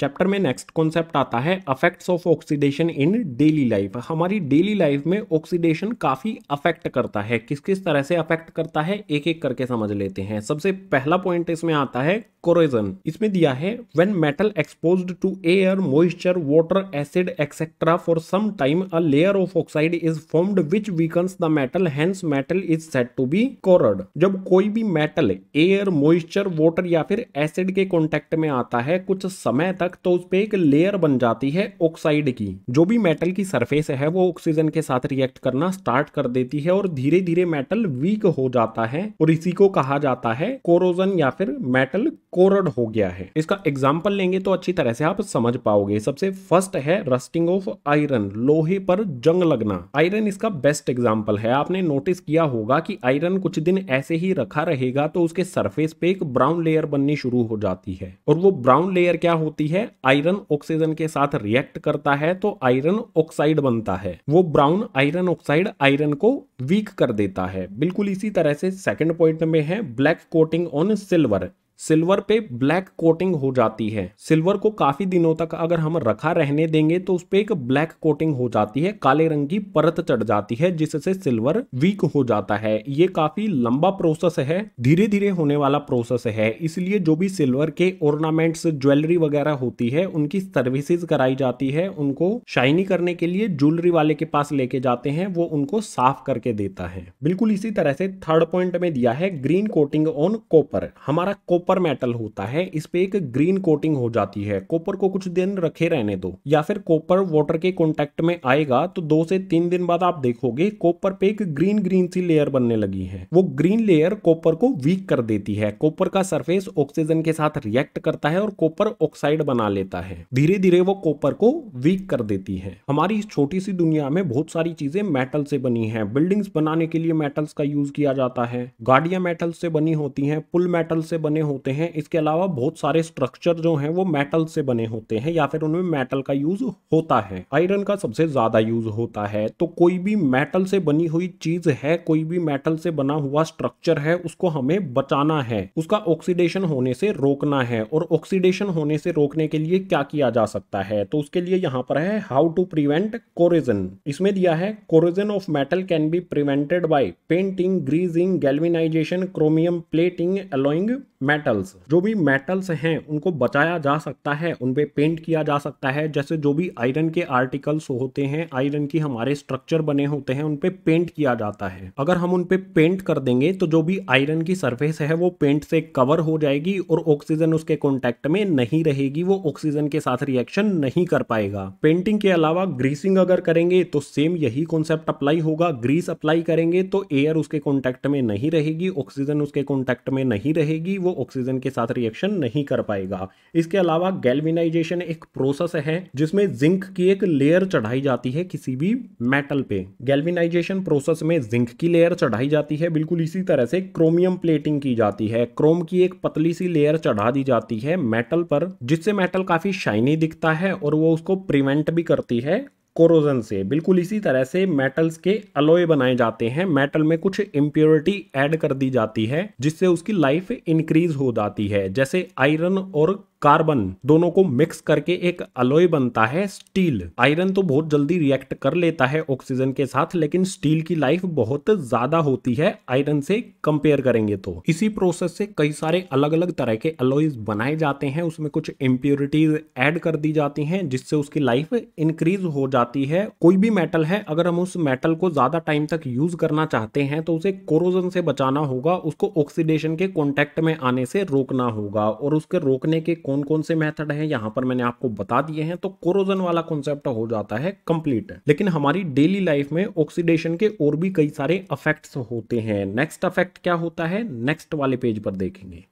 S1: चैप्टर में नेक्स्ट कॉन्सेप्ट आता है affects of oxidation in daily life हमारी डेली लाइफ में ऑक्सीडेशन काफ़ी अफेक्ट करता है किस किस तरह से अफेक्ट करता है एक एक करके समझ लेते हैं सबसे पहला पॉइंट इसमें आता है कोरोजन इसमें दिया है when metal exposed to air moisture water acid etcetera for some time a layer of oxide is formed which weakens the metal hence metal is said to be corroded जब कोई भी metal air moisture water या फिर acid के contact में आता है कुछ समय तक तक तो उस पर एक लेयर बन जाती है ऑक्साइड की जो भी मेटल की सरफेस है वो ऑक्सीजन के साथ रिएक्ट करना स्टार्ट कर देती है और धीरे धीरे मेटल वीक हो जाता है और इसी को कहा जाता है कोरोजन या फिर मेटल कोरड हो गया है इसका एग्जाम्पल लेंगे तो अच्छी तरह से आप समझ पाओगे सबसे फर्स्ट है रस्टिंग ऑफ आयरन लोहे पर जंग लगना आयरन इसका बेस्ट एग्जाम्पल है आपने नोटिस किया होगा कि आयरन कुछ दिन ऐसे ही रखा रहेगा तो उसके सरफेस पे एक ब्राउन लेयर बननी शुरू हो जाती है और वो ब्राउन लेयर क्या होती है है आयरन ऑक्सीजन के साथ रिएक्ट करता है तो आयरन ऑक्साइड बनता है वो ब्राउन आयरन ऑक्साइड आयरन को वीक कर देता है बिल्कुल इसी तरह से सेकंड पॉइंट में है black coating on silver silver पे ब्लैक कोटिंग हो जाती है सिल्वर को काफी दिनों तक अगर हम रखा रहने देंगे तो उस पर एक ब्लैक कोटिंग हो जाती है काले रंग की परत चढ़ जाती है जिससे सिल्वर वीक हो जाता है ये काफी लंबा प्रोसेस है धीरे धीरे होने वाला प्रोसेस है इसलिए जो भी सिल्वर के ऑर्नामेंट्स ज्वेलरी वगैरह होती है उनकी सर्विसेज कराई जाती है उनको शाइनी करने के लिए ज्वेलरी वाले के पास लेके जाते हैं वो उनको साफ करके देता है बिल्कुल इसी तरह से थर्ड पॉइंट में दिया है ग्रीन कोटिंग ऑन कॉपर हमारा कॉपर कॉपर मेटल होता है इस पे एक ग्रीन कोटिंग हो जाती है कॉपर को कुछ दिन रखे रहने दो या फिर कॉपर वाटर के कॉन्टेक्ट में आएगा तो दो से तीन दिन बाद आप देखोगे कॉपर पे एक ग्रीन ग्रीन सी लेयर बनने लगी है वो ग्रीन लेयर कॉपर को वीक कर देती है कॉपर का सरफेस ऑक्सीजन के साथ रिएक्ट करता है और कॉपर ऑक्साइड बना लेता है धीरे धीरे वो कॉपर को वीक कर देती है हमारी इस छोटी सी दुनिया में बहुत सारी चीजें मेटल से बनी है बिल्डिंग्स बनाने के लिए मेटल्स का यूज किया जाता है गाड़ियां मेटल से बनी होती हैं पुल मेटल से बने होते होते हैं इसके अलावा बहुत सारे स्ट्रक्चर जो हैं वो मेटल से बने होते हैं या फिर उनमें मेटल का यूज होता है आयरन का सबसे ज्यादा यूज होता है तो कोई भी मेटल से बनी हुई चीज है कोई भी मेटल से बना हुआ स्ट्रक्चर है उसको हमें बचाना है उसका ऑक्सीडेशन होने से रोकना है और ऑक्सीडेशन होने से रोकने के लिए क्या किया जा सकता है तो उसके लिए यहाँ पर है हाउ टू प्रिवेंट कोरिजन इसमें दिया है corrosion of metal can be prevented by painting greasing galvanization chromium plating alloying metals जो भी मेटल्स हैं उनको बचाया जा सकता है उन पर पेंट किया जा सकता है जैसे जो भी आयरन के आर्टिकल्स होते हैं आयरन की हमारे स्ट्रक्चर बने होते हैं उन पर पे पेंट किया जाता है अगर हम उन पर पे पेंट कर देंगे तो जो भी आयरन की सरफेस है वो पेंट से कवर हो जाएगी और ऑक्सीजन उसके कॉन्टेक्ट में नहीं रहेगी वो ऑक्सीजन के साथ रिएक्शन नहीं कर पाएगा पेंटिंग के अलावा ग्रीसिंग अगर करेंगे तो सेम यही कॉन्सेप्ट अप्लाई होगा ग्रीस अप्लाई करेंगे तो एयर उसके कॉन्टेक्ट में नहीं रहेगी ऑक्सीजन उसके कॉन्टेक्ट में नहीं रहेगी वो ऑक्सीजन के साथ रिएक्शन नहीं कर पाएगा इसके अलावा गैल्विनाइजेशन एक प्रोसेस है जिसमें जिंक की एक लेयर चढ़ाई जाती है किसी भी मेटल पे गैल्विनाइजेशन प्रोसेस में जिंक की लेयर चढ़ाई जाती है बिल्कुल इसी तरह से क्रोमियम प्लेटिंग की जाती है क्रोम की एक पतली सी लेयर चढ़ा दी जाती है मेटल पर जिससे मेटल काफी शाइनी दिखता है और वो उसको प्रिवेंट भी करती है कोरोजन से बिल्कुल इसी तरह से मेटल्स के अलोय बनाए जाते हैं मेटल में कुछ इम्प्योरिटी ऐड कर दी जाती है जिससे उसकी लाइफ इंक्रीज हो जाती है जैसे आयरन और कार्बन दोनों को मिक्स करके एक अलोय बनता है स्टील आयरन तो बहुत जल्दी रिएक्ट कर लेता है ऑक्सीजन के साथ लेकिन स्टील की लाइफ बहुत ज्यादा होती है आयरन से कंपेयर करेंगे तो इसी प्रोसेस से कई सारे अलग अलग तरह के अलोइज बनाए जाते हैं उसमें कुछ इम्प्योरिटीज एड कर दी जाती है जिससे उसकी लाइफ इंक्रीज हो जाती है कोई भी मेटल है अगर हम उस मेटल को ज्यादा टाइम तक यूज करना चाहते हैं तो उसे कोरोजन से बचाना होगा उसको ऑक्सीडेशन के कॉन्टेक्ट में आने से रोकना होगा और उसके रोकने के कौन कौन कौन से मेथड हैं यहाँ पर मैंने आपको बता दिए हैं तो कोरोजन वाला कॉन्सेप्ट हो जाता है कंप्लीट लेकिन हमारी डेली लाइफ में ऑक्सीडेशन के और भी कई सारे अफेक्ट्स होते हैं नेक्स्ट अफेक्ट क्या होता है नेक्स्ट वाले पेज पर देखेंगे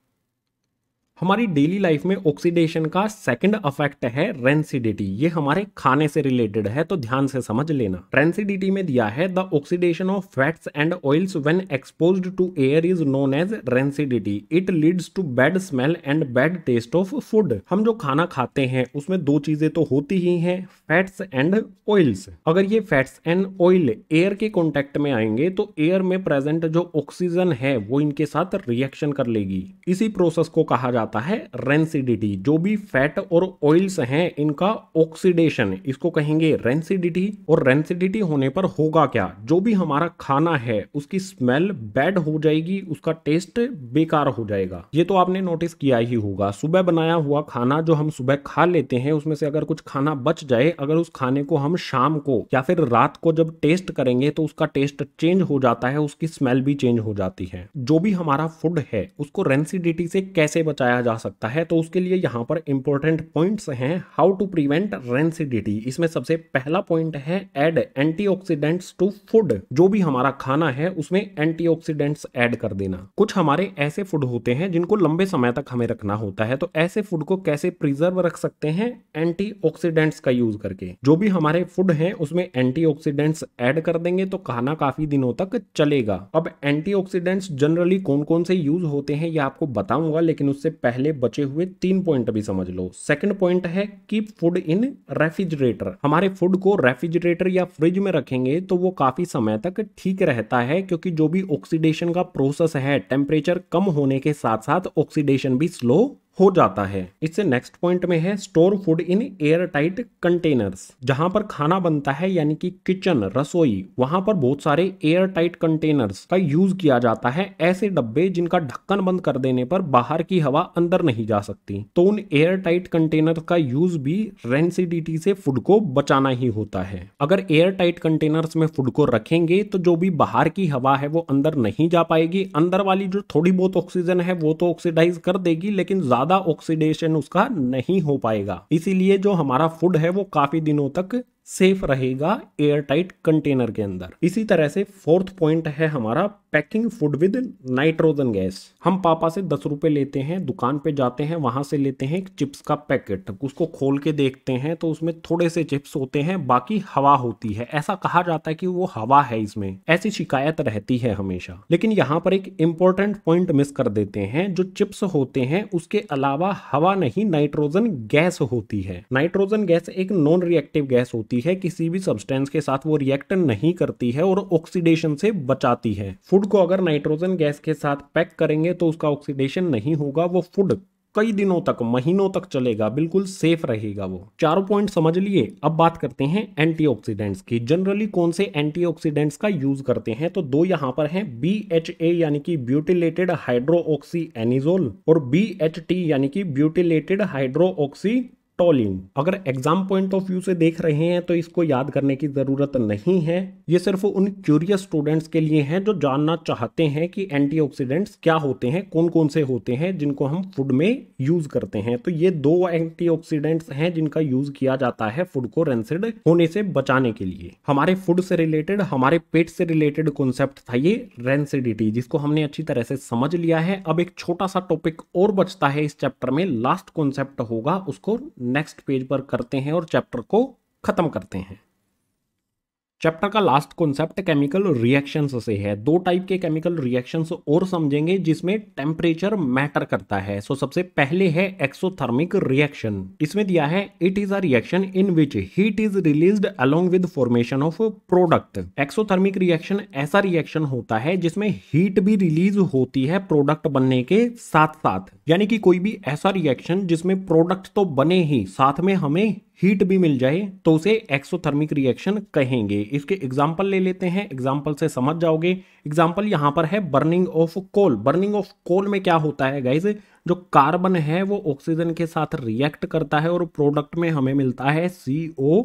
S1: हमारी डेली लाइफ में ऑक्सीडेशन का सेकंड अफेक्ट है रेंसिडिटी ये हमारे खाने से रिलेटेड है तो ध्यान से समझ लेना रेंसिडिटी में दिया है the oxidation of fats and oils when exposed to air is known as rancidity it leads to bad smell and bad taste of food हम जो खाना खाते हैं उसमें दो चीजें तो होती ही है फैट्स एंड ऑयल्स अगर ये फैट्स एंड ऑयल एयर के कॉन्टेक्ट में आएंगे तो एयर में प्रेजेंट जो ऑक्सीजन है वो इनके साथ रिएक्शन कर लेगी इसी प्रोसेस को कहा जाता आता है रेंसिडिटी जो भी फैट और ऑयल्स हैं इनका ऑक्सीडेशन इसको कहेंगे रेंसिडिटी और रेंसिडिटी होने पर होगा क्या जो भी हमारा खाना है उसकी स्मेल बैड हो जाएगी उसका टेस्ट बेकार हो जाएगा ये तो आपने नोटिस किया ही होगा सुबह बनाया हुआ खाना जो हम सुबह खा लेते हैं उसमें से अगर कुछ खाना बच जाए अगर उस खाने को हम शाम को या फिर रात को जब टेस्ट करेंगे तो उसका टेस्ट चेंज हो जाता है उसकी स्मेल भी चेंज हो जाती है जो भी हमारा फूड है उसको रेंसिडिटी से कैसे बचाया बढ़ाया जा सकता है तो उसके लिए यहाँ पर इंपॉर्टेंट पॉइंट्स हैं हाउ टू प्रिवेंट रेंसिडिटी इसमें सबसे पहला पॉइंट है एड एंटीऑक्सीडेंट्स टू फूड जो भी हमारा खाना है उसमें एंटीऑक्सीडेंट्स ऐड कर देना कुछ हमारे ऐसे फूड होते हैं जिनको लंबे समय तक हमें रखना होता है तो ऐसे फूड को कैसे प्रिजर्व रख सकते हैं एंटी का यूज करके जो भी हमारे फूड है उसमें एंटी ऐड कर देंगे तो खाना काफी दिनों तक चलेगा अब एंटी जनरली कौन कौन से यूज होते हैं ये आपको बताऊंगा लेकिन उससे पहले बचे हुए तीन पॉइंट भी समझ लो सेकंड पॉइंट है कीप फूड इन रेफ्रिजरेटर हमारे फूड को रेफ्रिजरेटर या फ्रिज में रखेंगे तो वो काफी समय तक ठीक रहता है क्योंकि जो भी ऑक्सीडेशन का प्रोसेस है टेम्परेचर कम होने के साथ साथ ऑक्सीडेशन भी स्लो हो जाता है इससे नेक्स्ट पॉइंट में है store food in air tight containers जहां पर खाना बनता है यानी कि किचन रसोई वहां पर बहुत सारे एयर टाइट कंटेनर्स का यूज किया जाता है ऐसे डब्बे जिनका ढक्कन बंद कर देने पर बाहर की हवा अंदर नहीं जा सकती तो उन एयर टाइट कंटेनर का यूज भी रेंसिडिटी से फूड को बचाना ही होता है अगर एयर टाइट कंटेनर्स में फूड को रखेंगे तो जो भी बाहर की हवा है वो अंदर नहीं जा पाएगी अंदर वाली जो थोड़ी बहुत ऑक्सीजन है वो तो ऑक्सीडाइज कर देगी लेकिन ज्यादा ज्यादा ऑक्सीडेशन उसका नहीं हो पाएगा इसीलिए जो हमारा फूड है वो काफी दिनों तक सेफ रहेगा एयर टाइट कंटेनर के अंदर इसी तरह से फोर्थ पॉइंट है हमारा packing food with nitrogen gas हम पापा से दस रुपए लेते हैं दुकान पे जाते हैं वहां से लेते हैं एक चिप्स का पैकेट उसको खोल के देखते हैं तो उसमें थोड़े से चिप्स होते हैं बाकी हवा होती है ऐसा कहा जाता है कि वो हवा है इसमें ऐसी शिकायत रहती है हमेशा लेकिन यहाँ पर एक इम्पोर्टेंट पॉइंट मिस कर देते हैं जो चिप्स होते हैं उसके अलावा हवा नहीं नाइट्रोजन गैस होती है नाइट्रोजन गैस एक नॉन रिएक्टिव गैस होती होती है किसी भी सब्सटेंस के साथ वो रिएक्ट नहीं करती है और ऑक्सीडेशन से बचाती है फूड को अगर नाइट्रोजन गैस के साथ पैक करेंगे तो उसका ऑक्सीडेशन नहीं होगा वो फूड कई दिनों तक महीनों तक चलेगा बिल्कुल सेफ रहेगा वो चारों पॉइंट समझ लिए अब बात करते हैं एंटीऑक्सीडेंट्स की जनरली कौन से एंटीऑक्सीडेंट्स का यूज करते हैं तो दो यहाँ पर हैं बी एच ए यानी कि ब्यूटिलेटेड हाइड्रो ऑक्सी एनिजोल और बी एच टी यानी कि ब्यूटिलेटेड हाइड्रो ऑक्सी टॉलिन अगर एग्जाम पॉइंट ऑफ व्यू से देख रहे हैं तो इसको याद करने की ज़रूरत नहीं है ये सिर्फ उन क्यूरियस स्टूडेंट्स के लिए हैं जो जानना चाहते हैं कि एंटीऑक्सीडेंट्स क्या होते हैं कौन कौन से होते हैं जिनको हम फूड में यूज़ करते हैं तो ये दो एंटीऑक्सीडेंट्स हैं जिनका यूज़ किया जाता है फूड को रेंसिड होने से बचाने के लिए हमारे फूड से रिलेटेड हमारे पेट से रिलेटेड कॉन्सेप्ट था ये रेंसिडिटी जिसको हमने अच्छी तरह से समझ लिया है अब एक छोटा सा टॉपिक और बचता है इस चैप्टर में लास्ट कॉन्सेप्ट होगा उसको नेक्स्ट पेज पर करते हैं और चैप्टर को ख़त्म करते हैं चैप्टर का लास्ट कॉन्सेप्ट केमिकल रिएक्शंस से है दो टाइप के केमिकल रिएक्शंस और समझेंगे जिसमें टेम्परेचर मैटर करता है सो सबसे पहले है एक्सोथर्मिक रिएक्शन इसमें दिया है it is a reaction in which heat is released along with formation of product exothermic reaction ऐसा रिएक्शन होता है जिसमें हीट भी रिलीज होती है प्रोडक्ट बनने के साथ साथ यानी कि कोई भी ऐसा रिएक्शन जिसमें प्रोडक्ट तो बने ही साथ में हमें हीट भी मिल जाए तो उसे एक्सोथर्मिक रिएक्शन कहेंगे इसके एग्जाम्पल ले लेते हैं एग्जाम्पल से समझ जाओगे एग्जाम्पल यहाँ पर है burning of coal burning of coal में क्या होता है गाइज जो कार्बन है वो ऑक्सीजन के साथ रिएक्ट करता है और प्रोडक्ट में हमें मिलता है सी ओ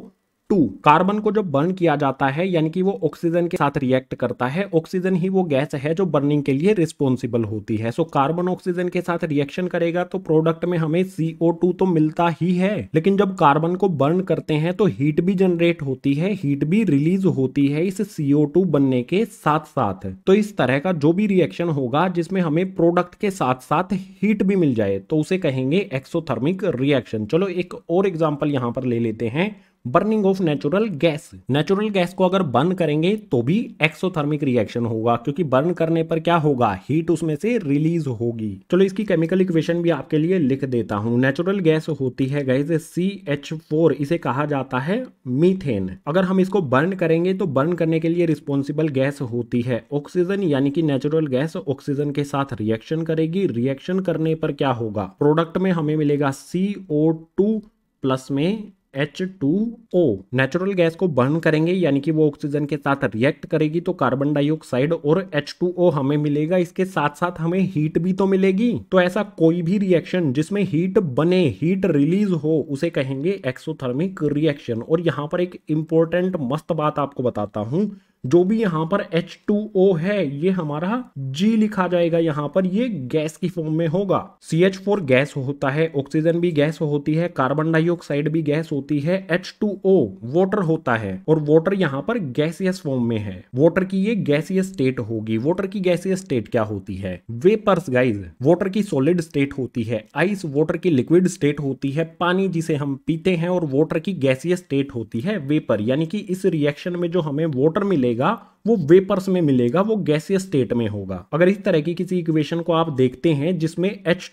S1: टू कार्बन को जब बर्न किया जाता है यानी कि वो ऑक्सीजन के साथ रिएक्ट करता है ऑक्सीजन ही वो गैस है जो बर्निंग के लिए रिस्पॉन्सिबल होती है सो कार्बन ऑक्सीजन के साथ रिएक्शन करेगा तो प्रोडक्ट में हमें सीओ तो मिलता ही है लेकिन जब कार्बन को बर्न करते हैं तो हीट भी जनरेट होती है हीट भी रिलीज होती है इस सीओ बनने के साथ साथ तो इस तरह का जो भी रिएक्शन होगा जिसमें हमें प्रोडक्ट के साथ साथ हीट भी मिल जाए तो उसे कहेंगे एक्सोथर्मिक रिएक्शन चलो एक और एग्जाम्पल यहाँ पर ले लेते हैं burning of natural gas natural gas को अगर बर्न करेंगे तो भी एक्सोथर्मिक रिएक्शन होगा क्योंकि बर्न करने पर क्या होगा हीट उसमें से रिलीज होगी चलो इसकी केमिकल इक्वेशन भी आपके लिए लिख देता हूँ नेचुरल गैस होती है गैस सी एच फोर इसे कहा जाता है मीथेन अगर हम इसको बर्न करेंगे तो बर्न करने के लिए रिस्पॉन्सिबल गैस होती है ऑक्सीजन यानी कि नेचुरल गैस ऑक्सीजन के साथ रिएक्शन करेगी रिएक्शन करने पर क्या होगा प्रोडक्ट में हमें मिलेगा सी ओ टू प्लस में H two O natural gas को बर्न करेंगे यानी कि वो ऑक्सीजन के साथ रिएक्ट करेगी तो कार्बन डाइऑक्साइड और एच टू ओ हमें मिलेगा इसके साथ साथ हमें हीट भी तो मिलेगी तो ऐसा कोई भी रिएक्शन जिसमें हीट बने हीट रिलीज हो उसे कहेंगे एक्सोथर्मिक रिएक्शन और यहाँ पर एक इंपॉर्टेंट मस्त बात आपको बताता हूँ जो भी यहाँ पर H2O है ये हमारा G लिखा जाएगा यहाँ पर ये गैस की फॉर्म में होगा CH4 गैस होता है ऑक्सीजन भी गैस होती है कार्बन डाइऑक्साइड भी गैस होती है H2O वाटर होता है और वाटर यहाँ पर गैसियस फॉर्म में है वाटर की ये गैसियस स्टेट होगी वाटर की गैसियस स्टेट क्या होती है वेपर्स गाइज वॉटर की सॉलिड स्टेट होती है आइस वॉटर की लिक्विड स्टेट होती है पानी जिसे हम पीते हैं और वॉटर की गैसियस स्टेट होती है वेपर यानी कि इस रिएक्शन में जो हमें वॉटर मिले करेगा वो वेपर्स में मिलेगा वो गैसीय स्टेट में होगा अगर इस तरह की किसी इक्वेशन को आप देखते हैं जिसमें एच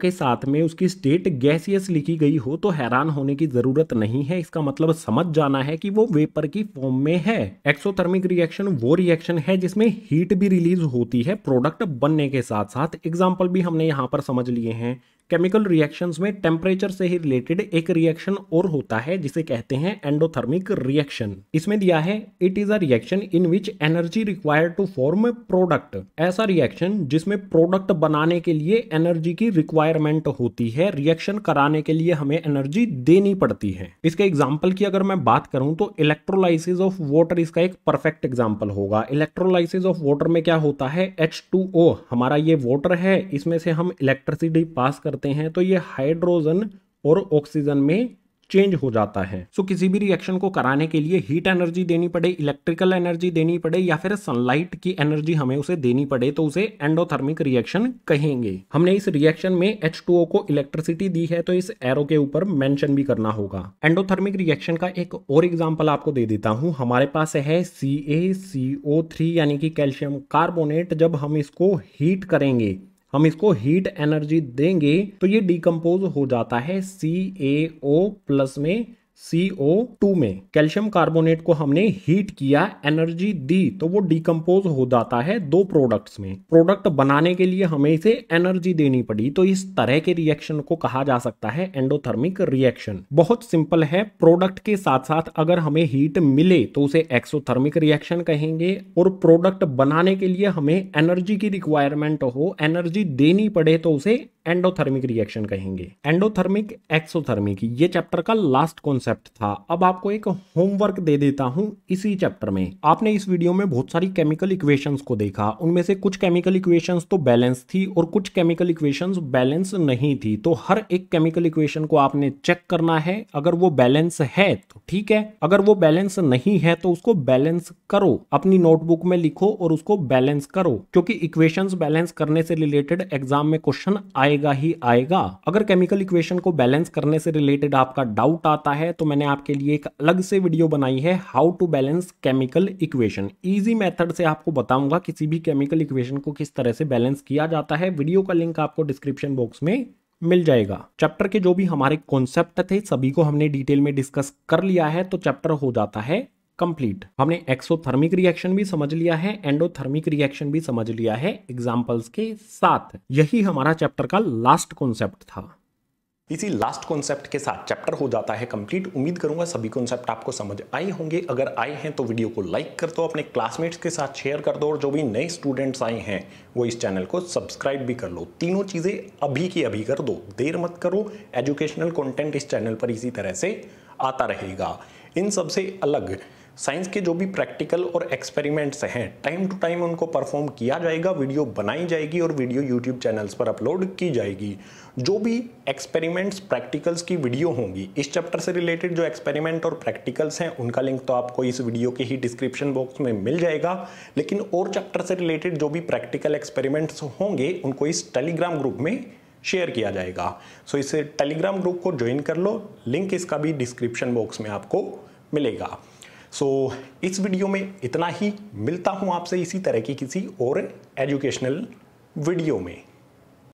S1: के साथ में उसकी स्टेट गैसियस लिखी गई हो तो हैरान होने की जरूरत नहीं है इसका मतलब समझ जाना है कि वो वेपर की फॉर्म में है एक्सोथर्मिक रिएक्शन वो रिएक्शन है जिसमें हीट भी रिलीज होती है प्रोडक्ट बनने के साथ साथ एग्जाम्पल भी हमने यहाँ पर समझ लिए हैं केमिकल रिएक्शंस में टेम्परेचर से ही रिलेटेड एक रिएक्शन और होता है जिसे कहते हैं एंडोथर्मिक रिएक्शन इसमें दिया है it is a reaction in which energy required to form a product ऐसा रिएक्शन जिसमें प्रोडक्ट बनाने के लिए एनर्जी की रिक्वायरमेंट होती है रिएक्शन कराने के लिए हमें एनर्जी देनी पड़ती है इसके एग्जाम्पल की अगर मैं बात करूं तो इलेक्ट्रोलाइसिस ऑफ वाटर इसका एक परफेक्ट एग्जाम्पल होगा इलेक्ट्रोलाइसिस ऑफ वाटर में क्या होता है एच हमारा ये वाटर है इसमें से हम इलेक्ट्रिसिटी पास करते हैं तो ये हाइड्रोजन और ऑक्सीजन में चेंज हो जाता है सो so, किसी भी रिएक्शन को कराने के लिए हीट एनर्जी देनी पड़े इलेक्ट्रिकल एनर्जी देनी पड़े या फिर सनलाइट की एनर्जी हमें उसे देनी पड़े तो उसे एंडोथर्मिक रिएक्शन कहेंगे हमने इस रिएक्शन में एच को इलेक्ट्रिसिटी दी है तो इस एरो के ऊपर मेंशन भी करना होगा एंडोथर्मिक रिएक्शन का एक और एग्जाम्पल आपको दे देता हूँ हमारे पास है सी ए सी ओ थ्री यानी कि कैल्शियम कार्बोनेट जब हम इसको हीट करेंगे हम इसको हीट एनर्जी देंगे तो ये डिकम्पोज हो जाता है सी ए ओ प्लस में CO2 में कैल्शियम कार्बोनेट को हमने हीट किया एनर्जी दी तो वो डिकम्पोज हो जाता है दो प्रोडक्ट्स में प्रोडक्ट बनाने के लिए हमें इसे एनर्जी देनी पड़ी तो इस तरह के रिएक्शन को कहा जा सकता है एंडोथर्मिक रिएक्शन बहुत सिंपल है प्रोडक्ट के साथ साथ अगर हमें हीट मिले तो उसे एक्सोथर्मिक रिएक्शन कहेंगे और प्रोडक्ट बनाने के लिए हमें एनर्जी की रिक्वायरमेंट हो एनर्जी देनी पड़े तो उसे एंडोथर्मिक रिएक्शन कहेंगे एंडोथर्मिक एक्सोथर्मिक ये चैप्टर का लास्ट कॉन्सेप्ट था अब आपको एक होमवर्क दे देता हूं इसी चैप्टर में आपने इस वीडियो में बहुत सारी केमिकल इक्वेशंस को देखा उनमें से कुछ केमिकल इक्वेशंस तो बैलेंस थी और कुछ केमिकल इक्वेशंस बैलेंस नहीं थी तो हर एक केमिकल इक्वेशन को आपने चेक करना है अगर वो बैलेंस है तो ठीक है अगर वो बैलेंस नहीं है तो उसको बैलेंस करो अपनी नोटबुक में लिखो और उसको बैलेंस करो क्योंकि इक्वेशंस बैलेंस करने से रिलेटेड एग्जाम में क्वेश्चन आएगा आएगा ही आएगा अगर केमिकल इक्वेशन को बैलेंस करने से रिलेटेड आपका डाउट आता है तो मैंने आपके लिए एक अलग से वीडियो बनाई है how to balance chemical equation easy method से आपको बताऊंगा किसी भी केमिकल इक्वेशन को किस तरह से बैलेंस किया जाता है वीडियो का लिंक आपको डिस्क्रिप्शन बॉक्स में मिल जाएगा चैप्टर के जो भी हमारे कॉन्सेप्ट थे सभी को हमने डिटेल में डिस्कस कर लिया है तो चैप्टर हो जाता है कंप्लीट हमने एक्सोथर्मिक रिएक्शन भी समझ लिया है एंडोथर्मिक रिएक्शन भी समझ लिया है एग्जाम्पल्स के साथ यही हमारा चैप्टर का लास्ट कॉन्सेप्ट था इसी लास्ट कॉन्सेप्ट के साथ चैप्टर हो जाता है कंप्लीट उम्मीद करूंगा सभी कॉन्सेप्ट आपको समझ आए होंगे अगर आए हैं तो वीडियो को लाइक कर दो अपने क्लासमेट्स के साथ शेयर कर दो और जो भी नए स्टूडेंट्स आए हैं वो इस चैनल को सब्सक्राइब भी कर लो तीनों चीज़ें अभी की अभी कर दो देर मत करो एजुकेशनल कॉन्टेंट इस चैनल पर इसी तरह से आता रहेगा इन सबसे अलग साइंस के जो भी प्रैक्टिकल और एक्सपेरिमेंट्स हैं टाइम टू टाइम उनको परफॉर्म किया जाएगा वीडियो बनाई जाएगी और वीडियो यूट्यूब चैनल्स पर अपलोड की जाएगी जो भी एक्सपेरिमेंट्स प्रैक्टिकल्स की वीडियो होंगी इस चैप्टर से रिलेटेड जो एक्सपेरिमेंट और प्रैक्टिकल्स हैं उनका लिंक तो आपको इस वीडियो के ही डिस्क्रिप्शन बॉक्स में मिल जाएगा लेकिन और चैप्टर से रिलेटेड जो भी प्रैक्टिकल एक्सपेरिमेंट्स होंगे उनको इस टेलीग्राम ग्रुप में शेयर किया जाएगा सो इसे इस टेलीग्राम ग्रुप को ज्वाइन कर लो लिंक इसका भी डिस्क्रिप्शन बॉक्स में आपको मिलेगा सो so, इस वीडियो में इतना ही मिलता हूँ आपसे इसी तरह की किसी और एजुकेशनल वीडियो में